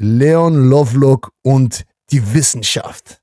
Leon Lovelock und die Wissenschaft.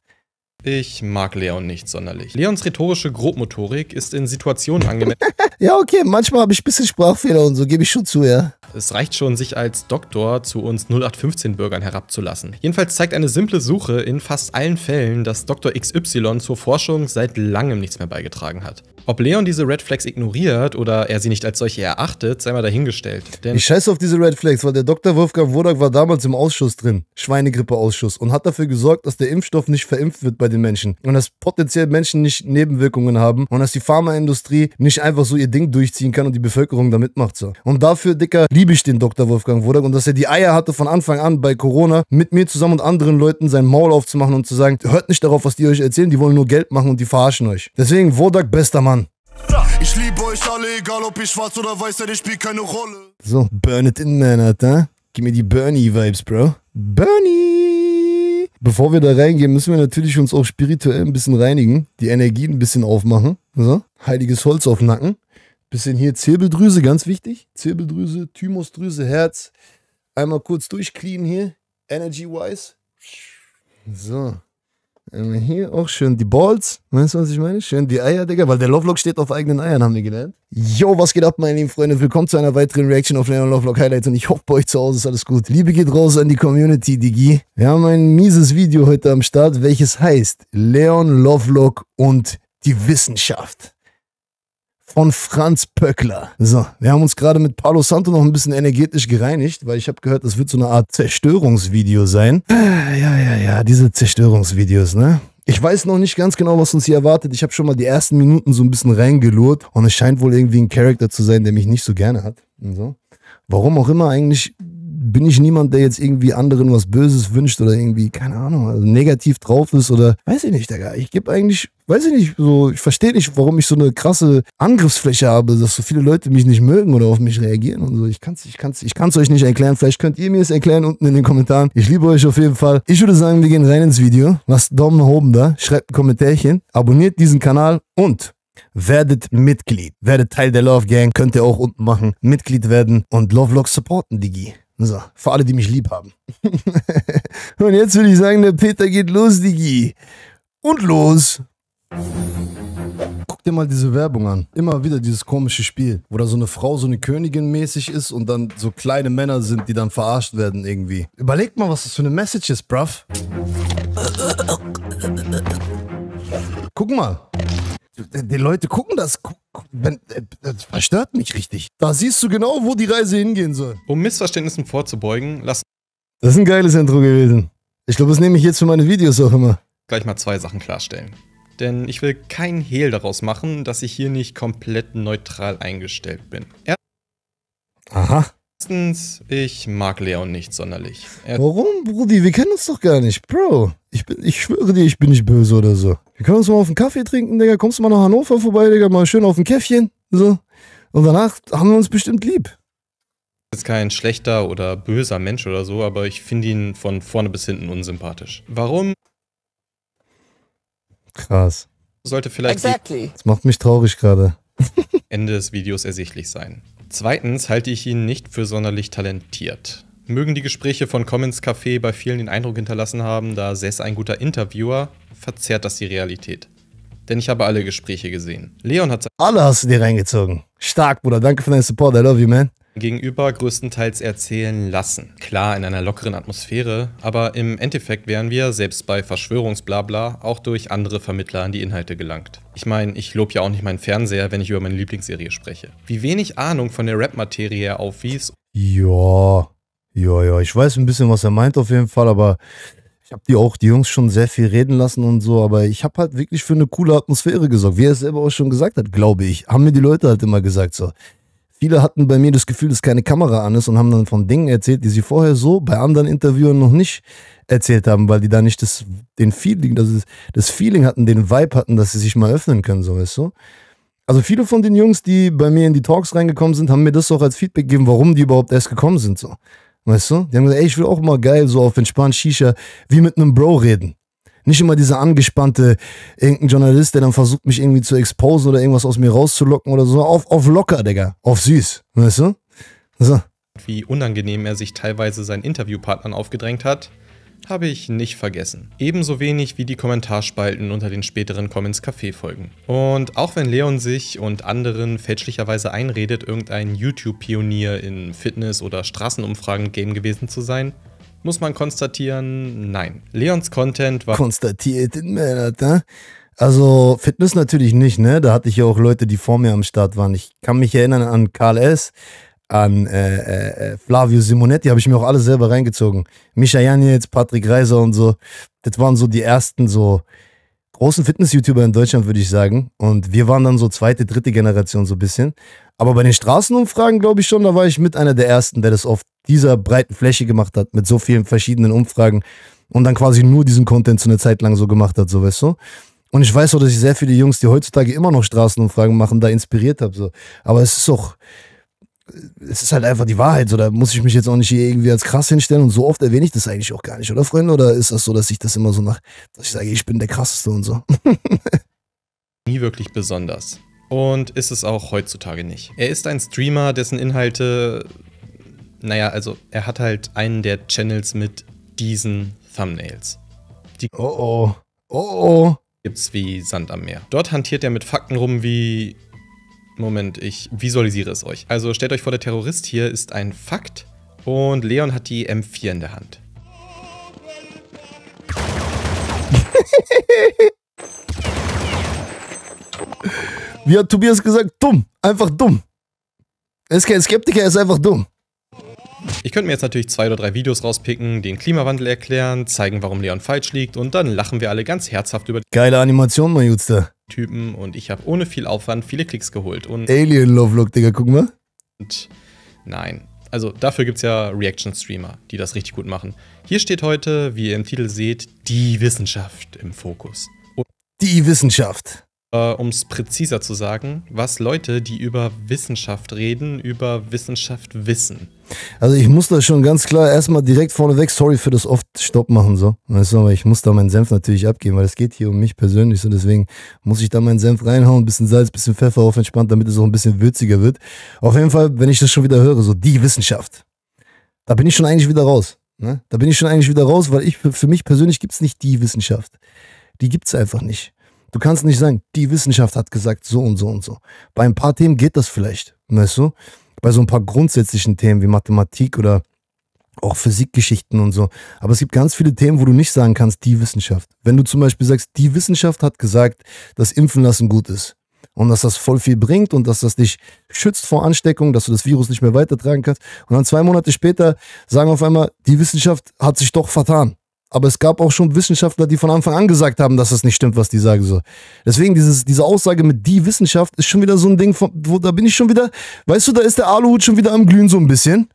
Ich mag Leon nicht sonderlich. Leons rhetorische Grobmotorik ist in Situationen angemessen. ja, okay, manchmal habe ich ein bisschen Sprachfehler und so, gebe ich schon zu, ja. Es reicht schon, sich als Doktor zu uns 0815-Bürgern herabzulassen. Jedenfalls zeigt eine simple Suche in fast allen Fällen, dass Dr. XY zur Forschung seit langem nichts mehr beigetragen hat. Ob Leon diese Red Flags ignoriert oder er sie nicht als solche erachtet, sei mal dahingestellt. Denn ich scheiße auf diese Red Flags, weil der Dr. Wolfgang Wodak war damals im Ausschuss drin, Schweinegrippeausschuss, und hat dafür gesorgt, dass der Impfstoff nicht verimpft wird bei den Menschen und dass potenziell Menschen nicht Nebenwirkungen haben und dass die Pharmaindustrie nicht einfach so ihr Ding durchziehen kann und die Bevölkerung da mitmacht. So. Und dafür, Dicker, liebe ich den Dr. Wolfgang Wodak und dass er die Eier hatte von Anfang an bei Corona mit mir zusammen und anderen Leuten sein Maul aufzumachen und zu sagen, hört nicht darauf, was die euch erzählen, die wollen nur Geld machen und die verarschen euch. Deswegen Wodak, bester Mann. Ich liebe euch alle, egal ob ihr schwarz oder weiß seid, ich spielt keine Rolle. So, burn it in, man, Alter. Gib mir die Bernie-Vibes, Bro. Bernie! Bevor wir da reingehen, müssen wir natürlich uns auch spirituell ein bisschen reinigen, die Energie ein bisschen aufmachen. So, heiliges Holz auf Nacken. Bisschen hier Zirbeldrüse, ganz wichtig. Zirbeldrüse, Thymusdrüse, Herz. Einmal kurz durchclean hier, energy-wise. So, ähm, hier auch schön die Balls, weißt du, was ich meine? Schön die Eier, Digga, weil der Lovelock steht auf eigenen Eiern, haben wir gelernt. Yo, was geht ab, meine lieben Freunde? Willkommen zu einer weiteren Reaction auf Leon Lovelock Highlights und ich hoffe, bei euch zu Hause ist alles gut. Liebe geht raus an die Community, Digi. Wir haben ein mieses Video heute am Start, welches heißt Leon Lovelock und die Wissenschaft von Franz Pöckler. So, wir haben uns gerade mit Palo Santo noch ein bisschen energetisch gereinigt, weil ich habe gehört, das wird so eine Art Zerstörungsvideo sein. Äh, ja, ja, ja, diese Zerstörungsvideos, ne? Ich weiß noch nicht ganz genau, was uns hier erwartet. Ich habe schon mal die ersten Minuten so ein bisschen reingelurrt und es scheint wohl irgendwie ein Charakter zu sein, der mich nicht so gerne hat. Und so. Warum auch immer eigentlich bin ich niemand, der jetzt irgendwie anderen was Böses wünscht oder irgendwie, keine Ahnung, also negativ drauf ist oder weiß ich nicht, Digga. Ich gebe eigentlich, weiß ich nicht, so, ich verstehe nicht, warum ich so eine krasse Angriffsfläche habe, dass so viele Leute mich nicht mögen oder auf mich reagieren und so. Ich kann's, ich kann's, ich kann's euch nicht erklären. Vielleicht könnt ihr mir es erklären unten in den Kommentaren. Ich liebe euch auf jeden Fall. Ich würde sagen, wir gehen rein ins Video. Lasst Daumen nach oben da, schreibt ein Kommentärchen, abonniert diesen Kanal und Werdet Mitglied. Werdet Teil der Love Gang. Könnt ihr auch unten machen. Mitglied werden und Love Lovelock supporten, Digi. So, für alle, die mich lieb haben. und jetzt würde ich sagen, der Peter geht los, Digi. Und los. Guck dir mal diese Werbung an. Immer wieder dieses komische Spiel, wo da so eine Frau so eine Königin mäßig ist und dann so kleine Männer sind, die dann verarscht werden irgendwie. Überleg mal, was das für eine Message ist, bruv. Guck mal die Leute gucken das. Äh, das verstört mich richtig. Da siehst du genau, wo die Reise hingehen soll. Um Missverständnissen vorzubeugen, lass. Das ist ein geiles Intro gewesen. Ich glaube, das nehme ich jetzt für meine Videos auch immer. Gleich mal zwei Sachen klarstellen. Denn ich will keinen Hehl daraus machen, dass ich hier nicht komplett neutral eingestellt bin. Er Aha. Erstens, ich mag Leon nicht sonderlich. Er Warum, Brudi? Wir kennen uns doch gar nicht. Bro, ich, bin, ich schwöre dir, ich bin nicht böse oder so. Wir können uns mal auf einen Kaffee trinken, Digga. Kommst du mal nach Hannover vorbei, Digga? Mal schön auf ein Käffchen. So. Und danach haben wir uns bestimmt lieb. Ist kein schlechter oder böser Mensch oder so, aber ich finde ihn von vorne bis hinten unsympathisch. Warum? Krass. Sollte vielleicht. Exactly. Das macht mich traurig gerade. Ende des Videos ersichtlich sein. Zweitens halte ich ihn nicht für sonderlich talentiert. Mögen die Gespräche von Commons Café bei vielen den Eindruck hinterlassen haben, da säße ein guter Interviewer, verzerrt das die Realität. Denn ich habe alle Gespräche gesehen. Leon hat... Alle hast du dir reingezogen. Stark, Bruder. Danke für deinen Support. I love you, man gegenüber größtenteils erzählen lassen. Klar, in einer lockeren Atmosphäre, aber im Endeffekt wären wir, selbst bei Verschwörungsblabla, auch durch andere Vermittler an die Inhalte gelangt. Ich meine, ich lobe ja auch nicht meinen Fernseher, wenn ich über meine Lieblingsserie spreche. Wie wenig Ahnung von der Rap-Materie er aufwies. Ja, ja, ja, ich weiß ein bisschen, was er meint auf jeden Fall, aber ich habe die auch, die Jungs, schon sehr viel reden lassen und so, aber ich habe halt wirklich für eine coole Atmosphäre gesorgt, wie er es selber auch schon gesagt hat, glaube ich. Haben mir die Leute halt immer gesagt so. Viele hatten bei mir das Gefühl, dass keine Kamera an ist und haben dann von Dingen erzählt, die sie vorher so bei anderen Interviewern noch nicht erzählt haben, weil die da nicht das, den Feeling, das, das Feeling hatten, den Vibe hatten, dass sie sich mal öffnen können, so weißt du. Also viele von den Jungs, die bei mir in die Talks reingekommen sind, haben mir das auch als Feedback gegeben, warum die überhaupt erst gekommen sind, so. Weißt du? Die haben gesagt, ey, ich will auch mal geil so auf entspannt Shisha wie mit einem Bro reden. Nicht immer dieser angespannte irgendein Journalist, der dann versucht, mich irgendwie zu exposen oder irgendwas aus mir rauszulocken oder so. Auf, auf locker, Digga. Auf süß. Weißt du? So. Wie unangenehm er sich teilweise seinen Interviewpartnern aufgedrängt hat, habe ich nicht vergessen. Ebenso wenig wie die Kommentarspalten unter den späteren Comments Café Folgen. Und auch wenn Leon sich und anderen fälschlicherweise einredet, irgendein YouTube-Pionier in Fitness- oder Straßenumfragen-Game gewesen zu sein, muss man konstatieren, nein. Leons Content war. Konstatiert in ne? Also Fitness natürlich nicht, ne? Da hatte ich ja auch Leute, die vor mir am Start waren. Ich kann mich erinnern an Karl S., an äh, äh, äh Flavio Simonetti, habe ich mir auch alle selber reingezogen. Micha Janitz, Patrick Reiser und so. Das waren so die ersten so großen Fitness-YouTuber in Deutschland, würde ich sagen. Und wir waren dann so zweite, dritte Generation so ein bisschen. Aber bei den Straßenumfragen, glaube ich schon, da war ich mit einer der ersten, der das oft dieser breiten Fläche gemacht hat, mit so vielen verschiedenen Umfragen und dann quasi nur diesen Content so eine Zeit lang so gemacht hat, so weißt du. Und ich weiß auch, dass ich sehr viele Jungs, die heutzutage immer noch Straßenumfragen machen, da inspiriert habe. So. Aber es ist doch, es ist halt einfach die Wahrheit. So, da muss ich mich jetzt auch nicht hier irgendwie als krass hinstellen. Und so oft erwähne ich das eigentlich auch gar nicht, oder Freunde? Oder ist das so, dass ich das immer so mache, dass ich sage, ich bin der krasseste und so? Nie wirklich besonders. Und ist es auch heutzutage nicht. Er ist ein Streamer, dessen Inhalte naja, also er hat halt einen der Channels mit diesen Thumbnails. Die oh oh. Oh oh. Gibt's wie Sand am Meer. Dort hantiert er mit Fakten rum wie. Moment, ich visualisiere es euch. Also stellt euch vor, der Terrorist hier ist ein Fakt und Leon hat die M4 in der Hand. Wie hat Tobias gesagt? Dumm. Einfach dumm. Er ist kein Skeptiker, er ist einfach dumm. Ich könnte mir jetzt natürlich zwei oder drei Videos rauspicken, den Klimawandel erklären, zeigen, warum Leon falsch liegt und dann lachen wir alle ganz herzhaft über die Geile Animation, mein Jutster. Typen und ich habe ohne viel Aufwand viele Klicks geholt und... Alien Love Look, Digga, guck mal. Und nein. Also dafür gibt es ja Reaction-Streamer, die das richtig gut machen. Hier steht heute, wie ihr im Titel seht, die Wissenschaft im Fokus. Und die Wissenschaft äh, um es präziser zu sagen, was Leute, die über Wissenschaft reden, über Wissenschaft wissen. Also ich muss da schon ganz klar erstmal direkt vorneweg, sorry für das oft Stopp machen, so. Weißt du, aber ich muss da meinen Senf natürlich abgeben, weil es geht hier um mich persönlich, so deswegen muss ich da meinen Senf reinhauen, ein bisschen Salz, ein bisschen Pfeffer auf entspannt, damit es auch ein bisschen würziger wird. Auf jeden Fall, wenn ich das schon wieder höre, so die Wissenschaft, da bin ich schon eigentlich wieder raus. Ne? Da bin ich schon eigentlich wieder raus, weil ich für mich persönlich gibt es nicht die Wissenschaft. Die gibt es einfach nicht. Du kannst nicht sagen, die Wissenschaft hat gesagt so und so und so. Bei ein paar Themen geht das vielleicht, weißt du? Bei so ein paar grundsätzlichen Themen wie Mathematik oder auch Physikgeschichten und so. Aber es gibt ganz viele Themen, wo du nicht sagen kannst, die Wissenschaft. Wenn du zum Beispiel sagst, die Wissenschaft hat gesagt, dass Impfen lassen gut ist und dass das voll viel bringt und dass das dich schützt vor Ansteckung, dass du das Virus nicht mehr weitertragen kannst. Und dann zwei Monate später sagen auf einmal, die Wissenschaft hat sich doch vertan. Aber es gab auch schon Wissenschaftler, die von Anfang an gesagt haben, dass das nicht stimmt, was die sagen soll. Deswegen dieses, diese Aussage mit die Wissenschaft ist schon wieder so ein Ding, von, wo da bin ich schon wieder, weißt du, da ist der Aluhut schon wieder am Glühen so ein bisschen.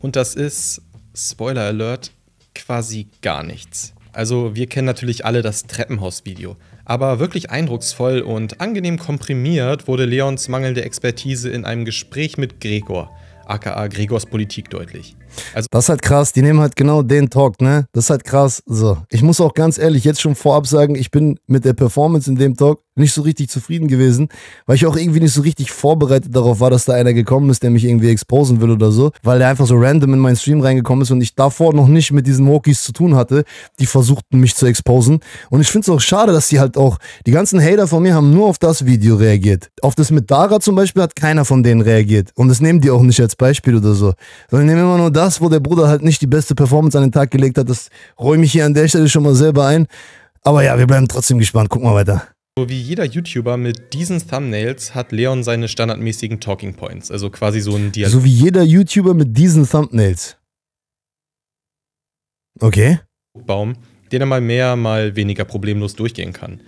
Und das ist, Spoiler Alert, quasi gar nichts. Also wir kennen natürlich alle das Treppenhaus-Video. Aber wirklich eindrucksvoll und angenehm komprimiert wurde Leons mangelnde Expertise in einem Gespräch mit Gregor, aka Gregors Politik, deutlich. Also das ist halt krass, die nehmen halt genau den Talk, ne? Das ist halt krass. So, ich muss auch ganz ehrlich jetzt schon vorab sagen, ich bin mit der Performance in dem Talk nicht so richtig zufrieden gewesen, weil ich auch irgendwie nicht so richtig vorbereitet darauf war, dass da einer gekommen ist, der mich irgendwie exposen will oder so, weil der einfach so random in meinen Stream reingekommen ist und ich davor noch nicht mit diesen Walkies zu tun hatte, die versuchten mich zu exposen. Und ich finde es auch schade, dass die halt auch, die ganzen Hater von mir haben nur auf das Video reagiert. Auf das mit Dara zum Beispiel hat keiner von denen reagiert. Und das nehmen die auch nicht als Beispiel oder so, sondern nehmen immer nur das das, wo der Bruder halt nicht die beste Performance an den Tag gelegt hat, das räume ich hier an der Stelle schon mal selber ein. Aber ja, wir bleiben trotzdem gespannt. Gucken wir weiter. So wie jeder YouTuber mit diesen Thumbnails hat Leon seine standardmäßigen Talking Points, also quasi so ein Dialog. So wie jeder YouTuber mit diesen Thumbnails. Okay. Baum, den er mal mehr, mal weniger problemlos durchgehen kann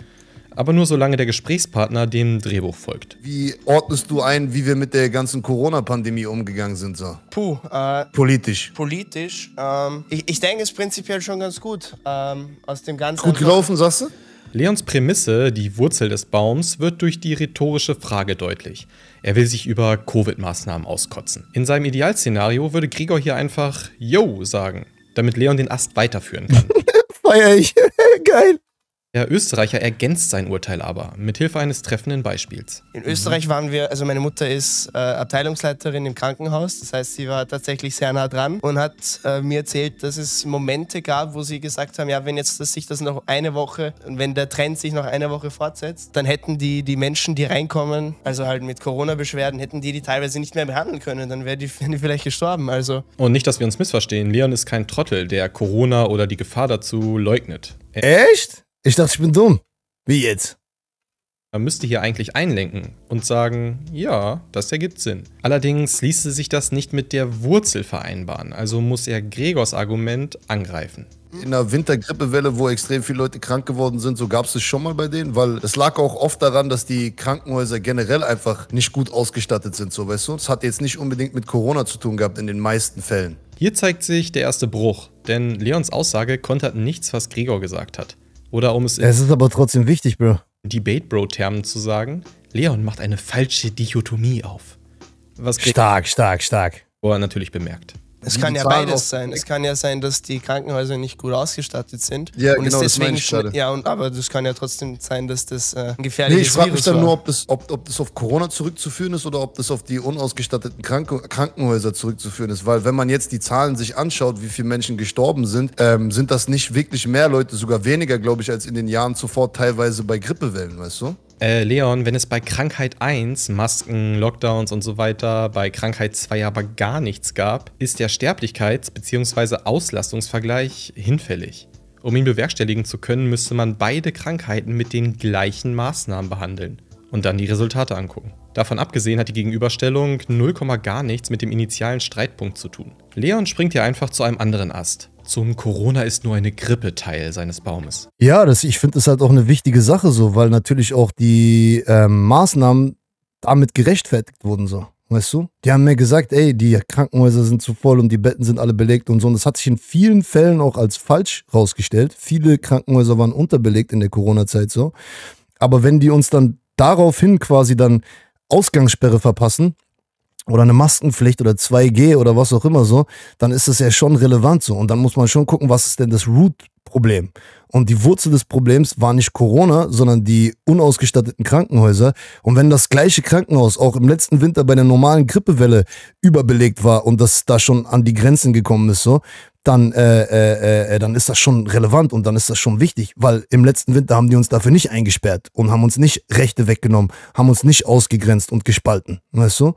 aber nur solange der Gesprächspartner dem Drehbuch folgt. Wie ordnest du ein, wie wir mit der ganzen Corona-Pandemie umgegangen sind? So? Puh. Äh, politisch. Politisch. Ähm, ich, ich denke, es ist prinzipiell schon ganz gut. Ähm, aus dem Ganzen. Gut gelaufen, sagst du? Leons Prämisse, die Wurzel des Baums, wird durch die rhetorische Frage deutlich. Er will sich über Covid-Maßnahmen auskotzen. In seinem Idealszenario würde Gregor hier einfach Yo sagen, damit Leon den Ast weiterführen kann. Feier ich. Geil. Der Österreicher ergänzt sein Urteil aber mit Hilfe eines treffenden Beispiels. In Österreich waren wir, also meine Mutter ist äh, Abteilungsleiterin im Krankenhaus, das heißt, sie war tatsächlich sehr nah dran und hat äh, mir erzählt, dass es Momente gab, wo sie gesagt haben, ja, wenn jetzt dass sich das noch eine Woche wenn der Trend sich noch eine Woche fortsetzt, dann hätten die, die Menschen, die reinkommen, also halt mit Corona-Beschwerden, hätten die die teilweise nicht mehr behandeln können, dann wären die, wär die vielleicht gestorben. Also. Und nicht, dass wir uns missverstehen, Leon ist kein Trottel, der Corona oder die Gefahr dazu leugnet. Echt? Ich dachte, ich bin dumm. Wie jetzt? Man müsste hier eigentlich einlenken und sagen, ja, das ergibt Sinn. Allerdings ließe sich das nicht mit der Wurzel vereinbaren, also muss er Gregors Argument angreifen. In der Wintergrippewelle, wo extrem viele Leute krank geworden sind, so gab es es schon mal bei denen, weil es lag auch oft daran, dass die Krankenhäuser generell einfach nicht gut ausgestattet sind, so weißt du. Es hat jetzt nicht unbedingt mit Corona zu tun gehabt in den meisten Fällen. Hier zeigt sich der erste Bruch, denn Leons Aussage kontert nichts, was Gregor gesagt hat. Oder um es Es ist aber trotzdem wichtig, Bro. Debate-Bro-Termen zu sagen, Leon macht eine falsche Dichotomie auf. stark, stark, stark. Wo er natürlich bemerkt. Es kann ja beides sein. Es kann ja sein, dass die Krankenhäuser nicht gut ausgestattet sind. Ja, und genau, deswegen das ja, und, aber das kann ja trotzdem sein, dass das äh, ein gefährliches nee, ich frage mich dann war. nur, ob das, ob, ob das auf Corona zurückzuführen ist oder ob das auf die unausgestatteten Kranken Krankenhäuser zurückzuführen ist. Weil wenn man jetzt die Zahlen sich anschaut, wie viele Menschen gestorben sind, ähm, sind das nicht wirklich mehr Leute, sogar weniger, glaube ich, als in den Jahren zuvor teilweise bei Grippewellen, weißt du? Äh, Leon, wenn es bei Krankheit 1 Masken, Lockdowns und so weiter, bei Krankheit 2 aber gar nichts gab, ist der Sterblichkeits- bzw. Auslastungsvergleich hinfällig. Um ihn bewerkstelligen zu können, müsste man beide Krankheiten mit den gleichen Maßnahmen behandeln und dann die Resultate angucken. Davon abgesehen hat die Gegenüberstellung 0, gar nichts mit dem initialen Streitpunkt zu tun. Leon springt hier einfach zu einem anderen Ast zum Corona ist nur eine Grippe Teil seines Baumes. Ja, das, ich finde das halt auch eine wichtige Sache so, weil natürlich auch die ähm, Maßnahmen damit gerechtfertigt wurden so. Weißt du? Die haben mir gesagt, ey, die Krankenhäuser sind zu voll und die Betten sind alle belegt und so. Und das hat sich in vielen Fällen auch als falsch rausgestellt. Viele Krankenhäuser waren unterbelegt in der Corona-Zeit so. Aber wenn die uns dann daraufhin quasi dann Ausgangssperre verpassen, oder eine Maskenpflicht oder 2G oder was auch immer so, dann ist das ja schon relevant so. Und dann muss man schon gucken, was ist denn das Root-Problem? Und die Wurzel des Problems war nicht Corona, sondern die unausgestatteten Krankenhäuser. Und wenn das gleiche Krankenhaus auch im letzten Winter bei der normalen Grippewelle überbelegt war und das da schon an die Grenzen gekommen ist, so, dann, äh, äh, äh, dann ist das schon relevant und dann ist das schon wichtig, weil im letzten Winter haben die uns dafür nicht eingesperrt und haben uns nicht Rechte weggenommen, haben uns nicht ausgegrenzt und gespalten, weißt du?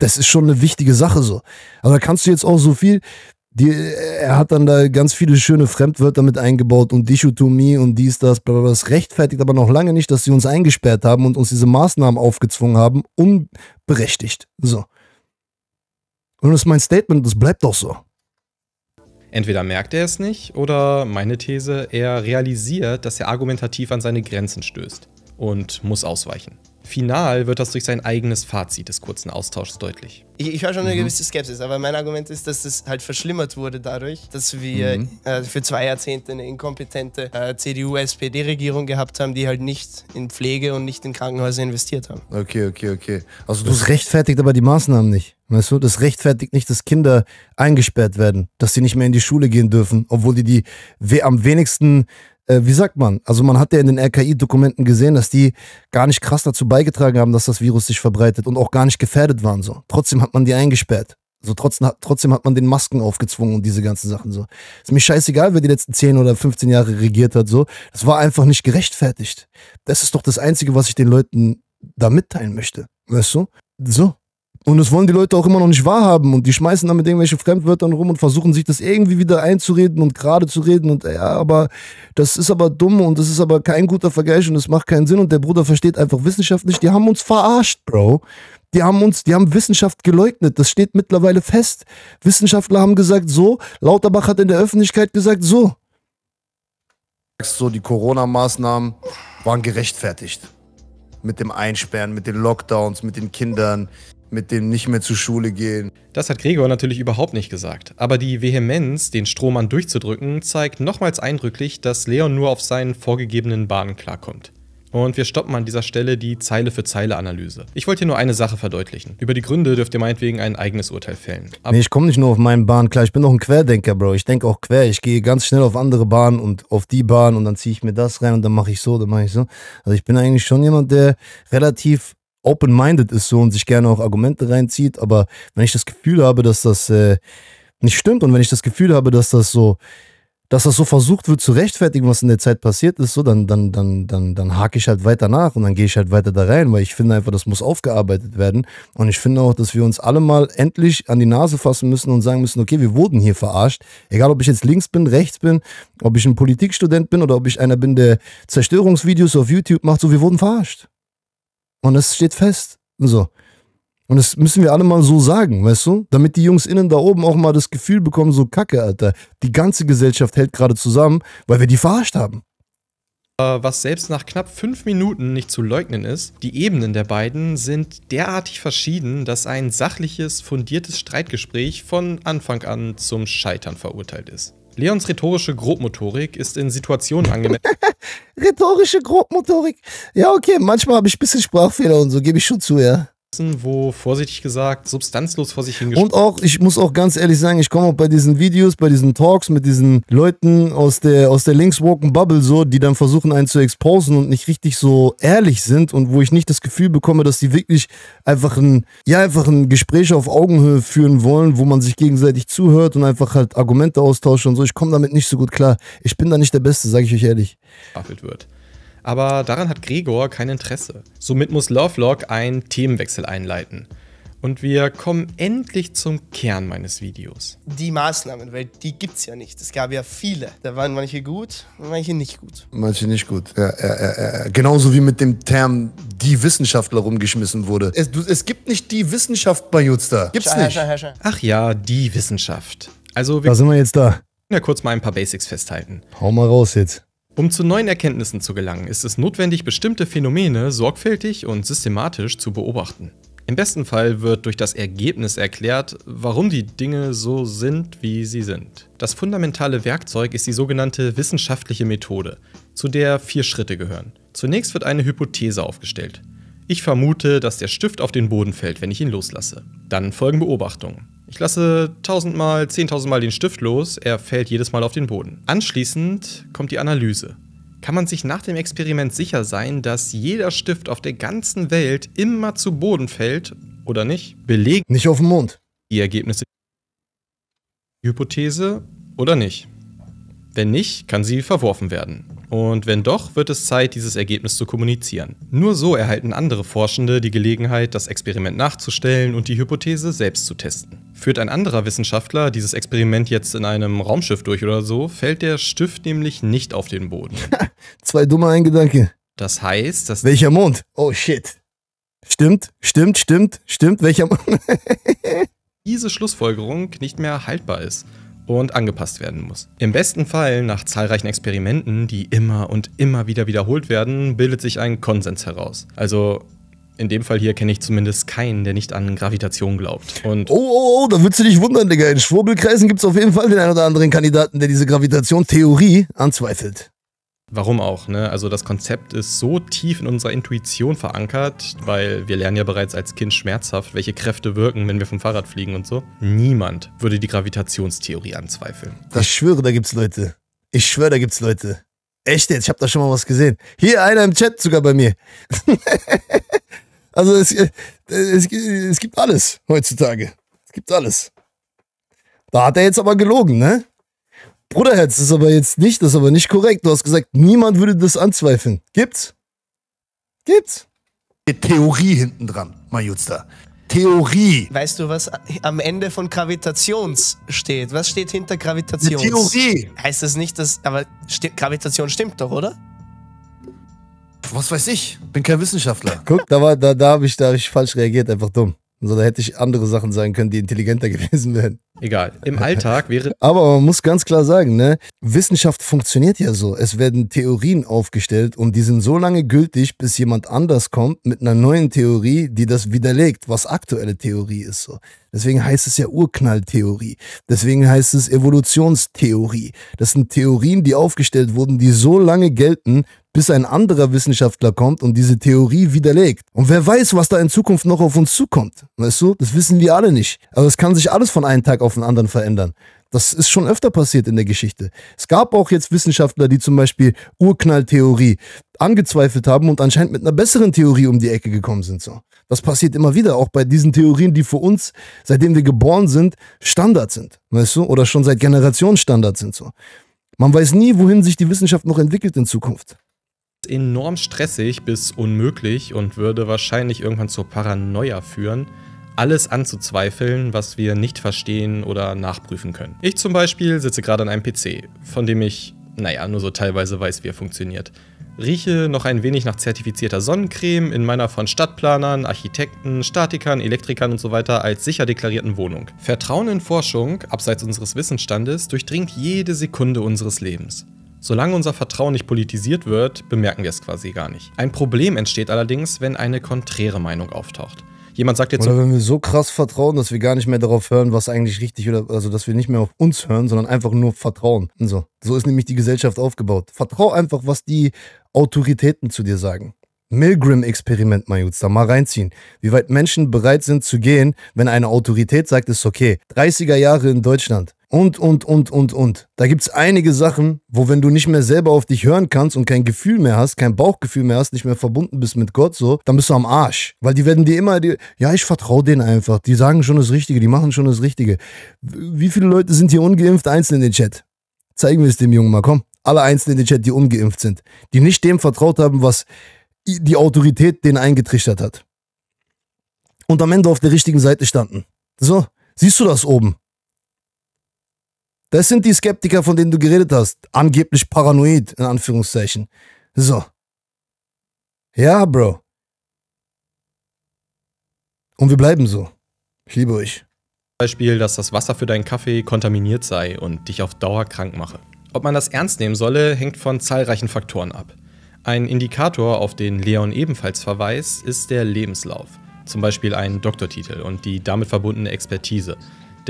das ist schon eine wichtige Sache so. Aber da kannst du jetzt auch so viel, die, er hat dann da ganz viele schöne Fremdwörter mit eingebaut und Dichotomie und dies, das, bla, bla, bla. Das rechtfertigt aber noch lange nicht, dass sie uns eingesperrt haben und uns diese Maßnahmen aufgezwungen haben, unberechtigt. So. Und das ist mein Statement, das bleibt doch so. Entweder merkt er es nicht oder meine These, er realisiert, dass er argumentativ an seine Grenzen stößt und muss ausweichen. Final wird das durch sein eigenes Fazit des kurzen Austauschs deutlich. Ich, ich höre schon eine mhm. gewisse Skepsis, aber mein Argument ist, dass das halt verschlimmert wurde dadurch, dass wir mhm. äh, für zwei Jahrzehnte eine inkompetente äh, CDU-SPD-Regierung gehabt haben, die halt nicht in Pflege und nicht in Krankenhäuser investiert haben. Okay, okay, okay. Also das rechtfertigt aber die Maßnahmen nicht. Weißt du, das rechtfertigt nicht, dass Kinder eingesperrt werden, dass sie nicht mehr in die Schule gehen dürfen, obwohl die die am wenigsten äh, wie sagt man, also man hat ja in den RKI-Dokumenten gesehen, dass die gar nicht krass dazu beigetragen haben, dass das Virus sich verbreitet und auch gar nicht gefährdet waren so. Trotzdem hat man die eingesperrt. So trotzdem, trotzdem hat man den Masken aufgezwungen und diese ganzen Sachen so. Ist mir scheißegal, wer die letzten 10 oder 15 Jahre regiert hat so. Das war einfach nicht gerechtfertigt. Das ist doch das Einzige, was ich den Leuten da mitteilen möchte. Weißt du? So. Und das wollen die Leute auch immer noch nicht wahrhaben und die schmeißen dann mit irgendwelchen Fremdwörtern rum und versuchen sich das irgendwie wieder einzureden und gerade zu reden und ja, aber das ist aber dumm und das ist aber kein guter Vergleich und das macht keinen Sinn und der Bruder versteht einfach Wissenschaft nicht. die haben uns verarscht, Bro. Die haben uns, die haben Wissenschaft geleugnet, das steht mittlerweile fest. Wissenschaftler haben gesagt so, Lauterbach hat in der Öffentlichkeit gesagt so. So, die Corona-Maßnahmen waren gerechtfertigt. Mit dem Einsperren, mit den Lockdowns, mit den Kindern mit dem nicht mehr zur Schule gehen. Das hat Gregor natürlich überhaupt nicht gesagt, aber die Vehemenz, den Strohmann durchzudrücken, zeigt nochmals eindrücklich, dass Leon nur auf seinen vorgegebenen Bahnen klarkommt. Und wir stoppen an dieser Stelle die Zeile für Zeile Analyse. Ich wollte hier nur eine Sache verdeutlichen. Über die Gründe dürft ihr meinetwegen ein eigenes Urteil fällen. Aber nee, ich komme nicht nur auf meinen Bahn klar. Ich bin doch ein Querdenker, Bro. Ich denke auch quer. Ich gehe ganz schnell auf andere Bahnen und auf die Bahn und dann ziehe ich mir das rein und dann mache ich so, dann mache ich so. Also ich bin eigentlich schon jemand, der relativ open-minded ist so und sich gerne auch Argumente reinzieht, aber wenn ich das Gefühl habe, dass das äh, nicht stimmt und wenn ich das Gefühl habe, dass das so, dass das so versucht wird zu rechtfertigen, was in der Zeit passiert ist, so, dann, dann, dann, dann, dann hake ich halt weiter nach und dann gehe ich halt weiter da rein, weil ich finde einfach, das muss aufgearbeitet werden. Und ich finde auch, dass wir uns alle mal endlich an die Nase fassen müssen und sagen müssen, okay, wir wurden hier verarscht. Egal, ob ich jetzt links bin, rechts bin, ob ich ein Politikstudent bin oder ob ich einer bin, der Zerstörungsvideos auf YouTube macht, so, wir wurden verarscht. Und das steht fest. So. Und das müssen wir alle mal so sagen, weißt du? Damit die Jungs innen da oben auch mal das Gefühl bekommen, so Kacke, Alter. Die ganze Gesellschaft hält gerade zusammen, weil wir die verarscht haben. Äh, was selbst nach knapp fünf Minuten nicht zu leugnen ist, die Ebenen der beiden sind derartig verschieden, dass ein sachliches, fundiertes Streitgespräch von Anfang an zum Scheitern verurteilt ist. Leons rhetorische Grobmotorik ist in Situationen angemessen. rhetorische Grobmotorik. Ja, okay, manchmal habe ich ein bisschen Sprachfehler und so, gebe ich schon zu, ja wo vorsichtig gesagt substanzlos vor sich hingesprochen Und auch, ich muss auch ganz ehrlich sagen, ich komme auch bei diesen Videos, bei diesen Talks mit diesen Leuten aus der, aus der linkswoken Bubble so, die dann versuchen einen zu exposen und nicht richtig so ehrlich sind und wo ich nicht das Gefühl bekomme, dass die wirklich einfach ein, ja, einfach ein Gespräch auf Augenhöhe führen wollen, wo man sich gegenseitig zuhört und einfach halt Argumente austauscht und so. Ich komme damit nicht so gut klar. Ich bin da nicht der Beste, sage ich euch ehrlich. Stapelt wird. Aber daran hat Gregor kein Interesse. Somit muss Lovelock einen Themenwechsel einleiten. Und wir kommen endlich zum Kern meines Videos. Die Maßnahmen, weil die gibt's ja nicht. Es gab ja viele. Da waren manche gut und manche nicht gut. Manche nicht gut. Ja, ja, ja, Genauso wie mit dem Term die Wissenschaftler rumgeschmissen wurde. Es, du, es gibt nicht die Wissenschaft bei Jutster. Gibt's nicht. Herr, Herr, Herr, Ach ja, die Wissenschaft. Also wir da sind wir jetzt da. Ja, kurz mal ein paar Basics festhalten. Hau mal raus jetzt. Um zu neuen Erkenntnissen zu gelangen, ist es notwendig, bestimmte Phänomene sorgfältig und systematisch zu beobachten. Im besten Fall wird durch das Ergebnis erklärt, warum die Dinge so sind, wie sie sind. Das fundamentale Werkzeug ist die sogenannte wissenschaftliche Methode, zu der vier Schritte gehören. Zunächst wird eine Hypothese aufgestellt. Ich vermute, dass der Stift auf den Boden fällt, wenn ich ihn loslasse. Dann folgen Beobachtungen. Ich lasse tausendmal, zehntausendmal den Stift los, er fällt jedes Mal auf den Boden. Anschließend kommt die Analyse. Kann man sich nach dem Experiment sicher sein, dass jeder Stift auf der ganzen Welt immer zu Boden fällt oder nicht? Beleg. nicht auf den Mond. Die Ergebnisse. Hypothese oder nicht? Wenn nicht, kann sie verworfen werden. Und wenn doch, wird es Zeit, dieses Ergebnis zu kommunizieren. Nur so erhalten andere Forschende die Gelegenheit, das Experiment nachzustellen und die Hypothese selbst zu testen. Führt ein anderer Wissenschaftler dieses Experiment jetzt in einem Raumschiff durch oder so, fällt der Stift nämlich nicht auf den Boden. Zwei dumme Eingedanke. Das heißt, dass. Welcher Mond? Oh shit. Stimmt, stimmt, stimmt, stimmt, welcher Mond? diese Schlussfolgerung nicht mehr haltbar ist und angepasst werden muss. Im besten Fall, nach zahlreichen Experimenten, die immer und immer wieder wiederholt werden, bildet sich ein Konsens heraus. Also in dem Fall hier kenne ich zumindest keinen, der nicht an Gravitation glaubt. Und oh, oh, oh, da würdest du dich wundern, Digga. In Schwurbelkreisen gibt es auf jeden Fall den einen oder anderen Kandidaten, der diese Gravitationstheorie anzweifelt. Warum auch, ne? Also das Konzept ist so tief in unserer Intuition verankert, weil wir lernen ja bereits als Kind schmerzhaft, welche Kräfte wirken, wenn wir vom Fahrrad fliegen und so. Niemand würde die Gravitationstheorie anzweifeln. Das schwöre, da gibt's Leute. Ich schwöre, da gibt's Leute. Echt jetzt, ich habe da schon mal was gesehen. Hier einer im Chat sogar bei mir. also es, äh, es, es gibt alles heutzutage. Es gibt alles. Da hat er jetzt aber gelogen, ne? Bruderherz, das ist aber jetzt nicht, das ist aber nicht korrekt. Du hast gesagt, niemand würde das anzweifeln. Gibt's? Gibt's? Die Theorie hinten dran, mein Jutster. Theorie. Weißt du, was am Ende von Gravitations steht? Was steht hinter Gravitations? Die Theorie. Heißt das nicht, dass. Aber sti Gravitation stimmt doch, oder? Was weiß ich? Bin kein Wissenschaftler. Guck, da, da, da habe ich, hab ich falsch reagiert, einfach dumm. Also, da hätte ich andere Sachen sagen können, die intelligenter gewesen wären. Egal. Im Alltag wäre. Aber man muss ganz klar sagen, ne? Wissenschaft funktioniert ja so. Es werden Theorien aufgestellt und die sind so lange gültig, bis jemand anders kommt mit einer neuen Theorie, die das widerlegt, was aktuelle Theorie ist. So. Deswegen heißt es ja Urknalltheorie. Deswegen heißt es Evolutionstheorie. Das sind Theorien, die aufgestellt wurden, die so lange gelten, bis ein anderer Wissenschaftler kommt und diese Theorie widerlegt. Und wer weiß, was da in Zukunft noch auf uns zukommt. Weißt du, das wissen wir alle nicht. Also es kann sich alles von einem Tag auf auf den anderen verändern. Das ist schon öfter passiert in der Geschichte. Es gab auch jetzt Wissenschaftler, die zum Beispiel Urknalltheorie angezweifelt haben und anscheinend mit einer besseren Theorie um die Ecke gekommen sind. So. Das passiert immer wieder, auch bei diesen Theorien, die für uns, seitdem wir geboren sind, Standard sind, weißt du, oder schon seit Generationen Standard sind. So. Man weiß nie, wohin sich die Wissenschaft noch entwickelt in Zukunft. Enorm stressig bis unmöglich und würde wahrscheinlich irgendwann zur Paranoia führen alles anzuzweifeln, was wir nicht verstehen oder nachprüfen können. Ich zum Beispiel sitze gerade an einem PC, von dem ich, naja, nur so teilweise weiß, wie er funktioniert. Rieche noch ein wenig nach zertifizierter Sonnencreme in meiner von Stadtplanern, Architekten, Statikern, Elektrikern usw. So weiter als sicher deklarierten Wohnung. Vertrauen in Forschung, abseits unseres Wissensstandes, durchdringt jede Sekunde unseres Lebens. Solange unser Vertrauen nicht politisiert wird, bemerken wir es quasi gar nicht. Ein Problem entsteht allerdings, wenn eine konträre Meinung auftaucht jemand sagt jetzt. Oder so, wenn wir so krass vertrauen, dass wir gar nicht mehr darauf hören, was eigentlich richtig oder also dass wir nicht mehr auf uns hören, sondern einfach nur vertrauen. Und so. so ist nämlich die Gesellschaft aufgebaut. Vertrau einfach, was die Autoritäten zu dir sagen. Milgram-Experiment, mein da mal reinziehen. Wie weit Menschen bereit sind zu gehen, wenn eine Autorität sagt, ist okay. 30er Jahre in Deutschland und, und, und, und, und. Da gibt es einige Sachen, wo wenn du nicht mehr selber auf dich hören kannst und kein Gefühl mehr hast, kein Bauchgefühl mehr hast, nicht mehr verbunden bist mit Gott so, dann bist du am Arsch. Weil die werden dir immer, die, ja, ich vertraue denen einfach. Die sagen schon das Richtige, die machen schon das Richtige. Wie viele Leute sind hier ungeimpft? Einzeln in den Chat. Zeigen wir es dem Jungen mal, komm. Alle Einzelnen in den Chat, die ungeimpft sind. Die nicht dem vertraut haben, was die Autorität denen eingetrichtert hat. Und am Ende auf der richtigen Seite standen. So, siehst du das oben? Das sind die Skeptiker, von denen du geredet hast. Angeblich paranoid, in Anführungszeichen. So. Ja, Bro. Und wir bleiben so. Ich liebe euch. Beispiel, dass das Wasser für deinen Kaffee kontaminiert sei und dich auf Dauer krank mache. Ob man das ernst nehmen solle, hängt von zahlreichen Faktoren ab. Ein Indikator, auf den Leon ebenfalls verweist, ist der Lebenslauf, zum Beispiel ein Doktortitel und die damit verbundene Expertise.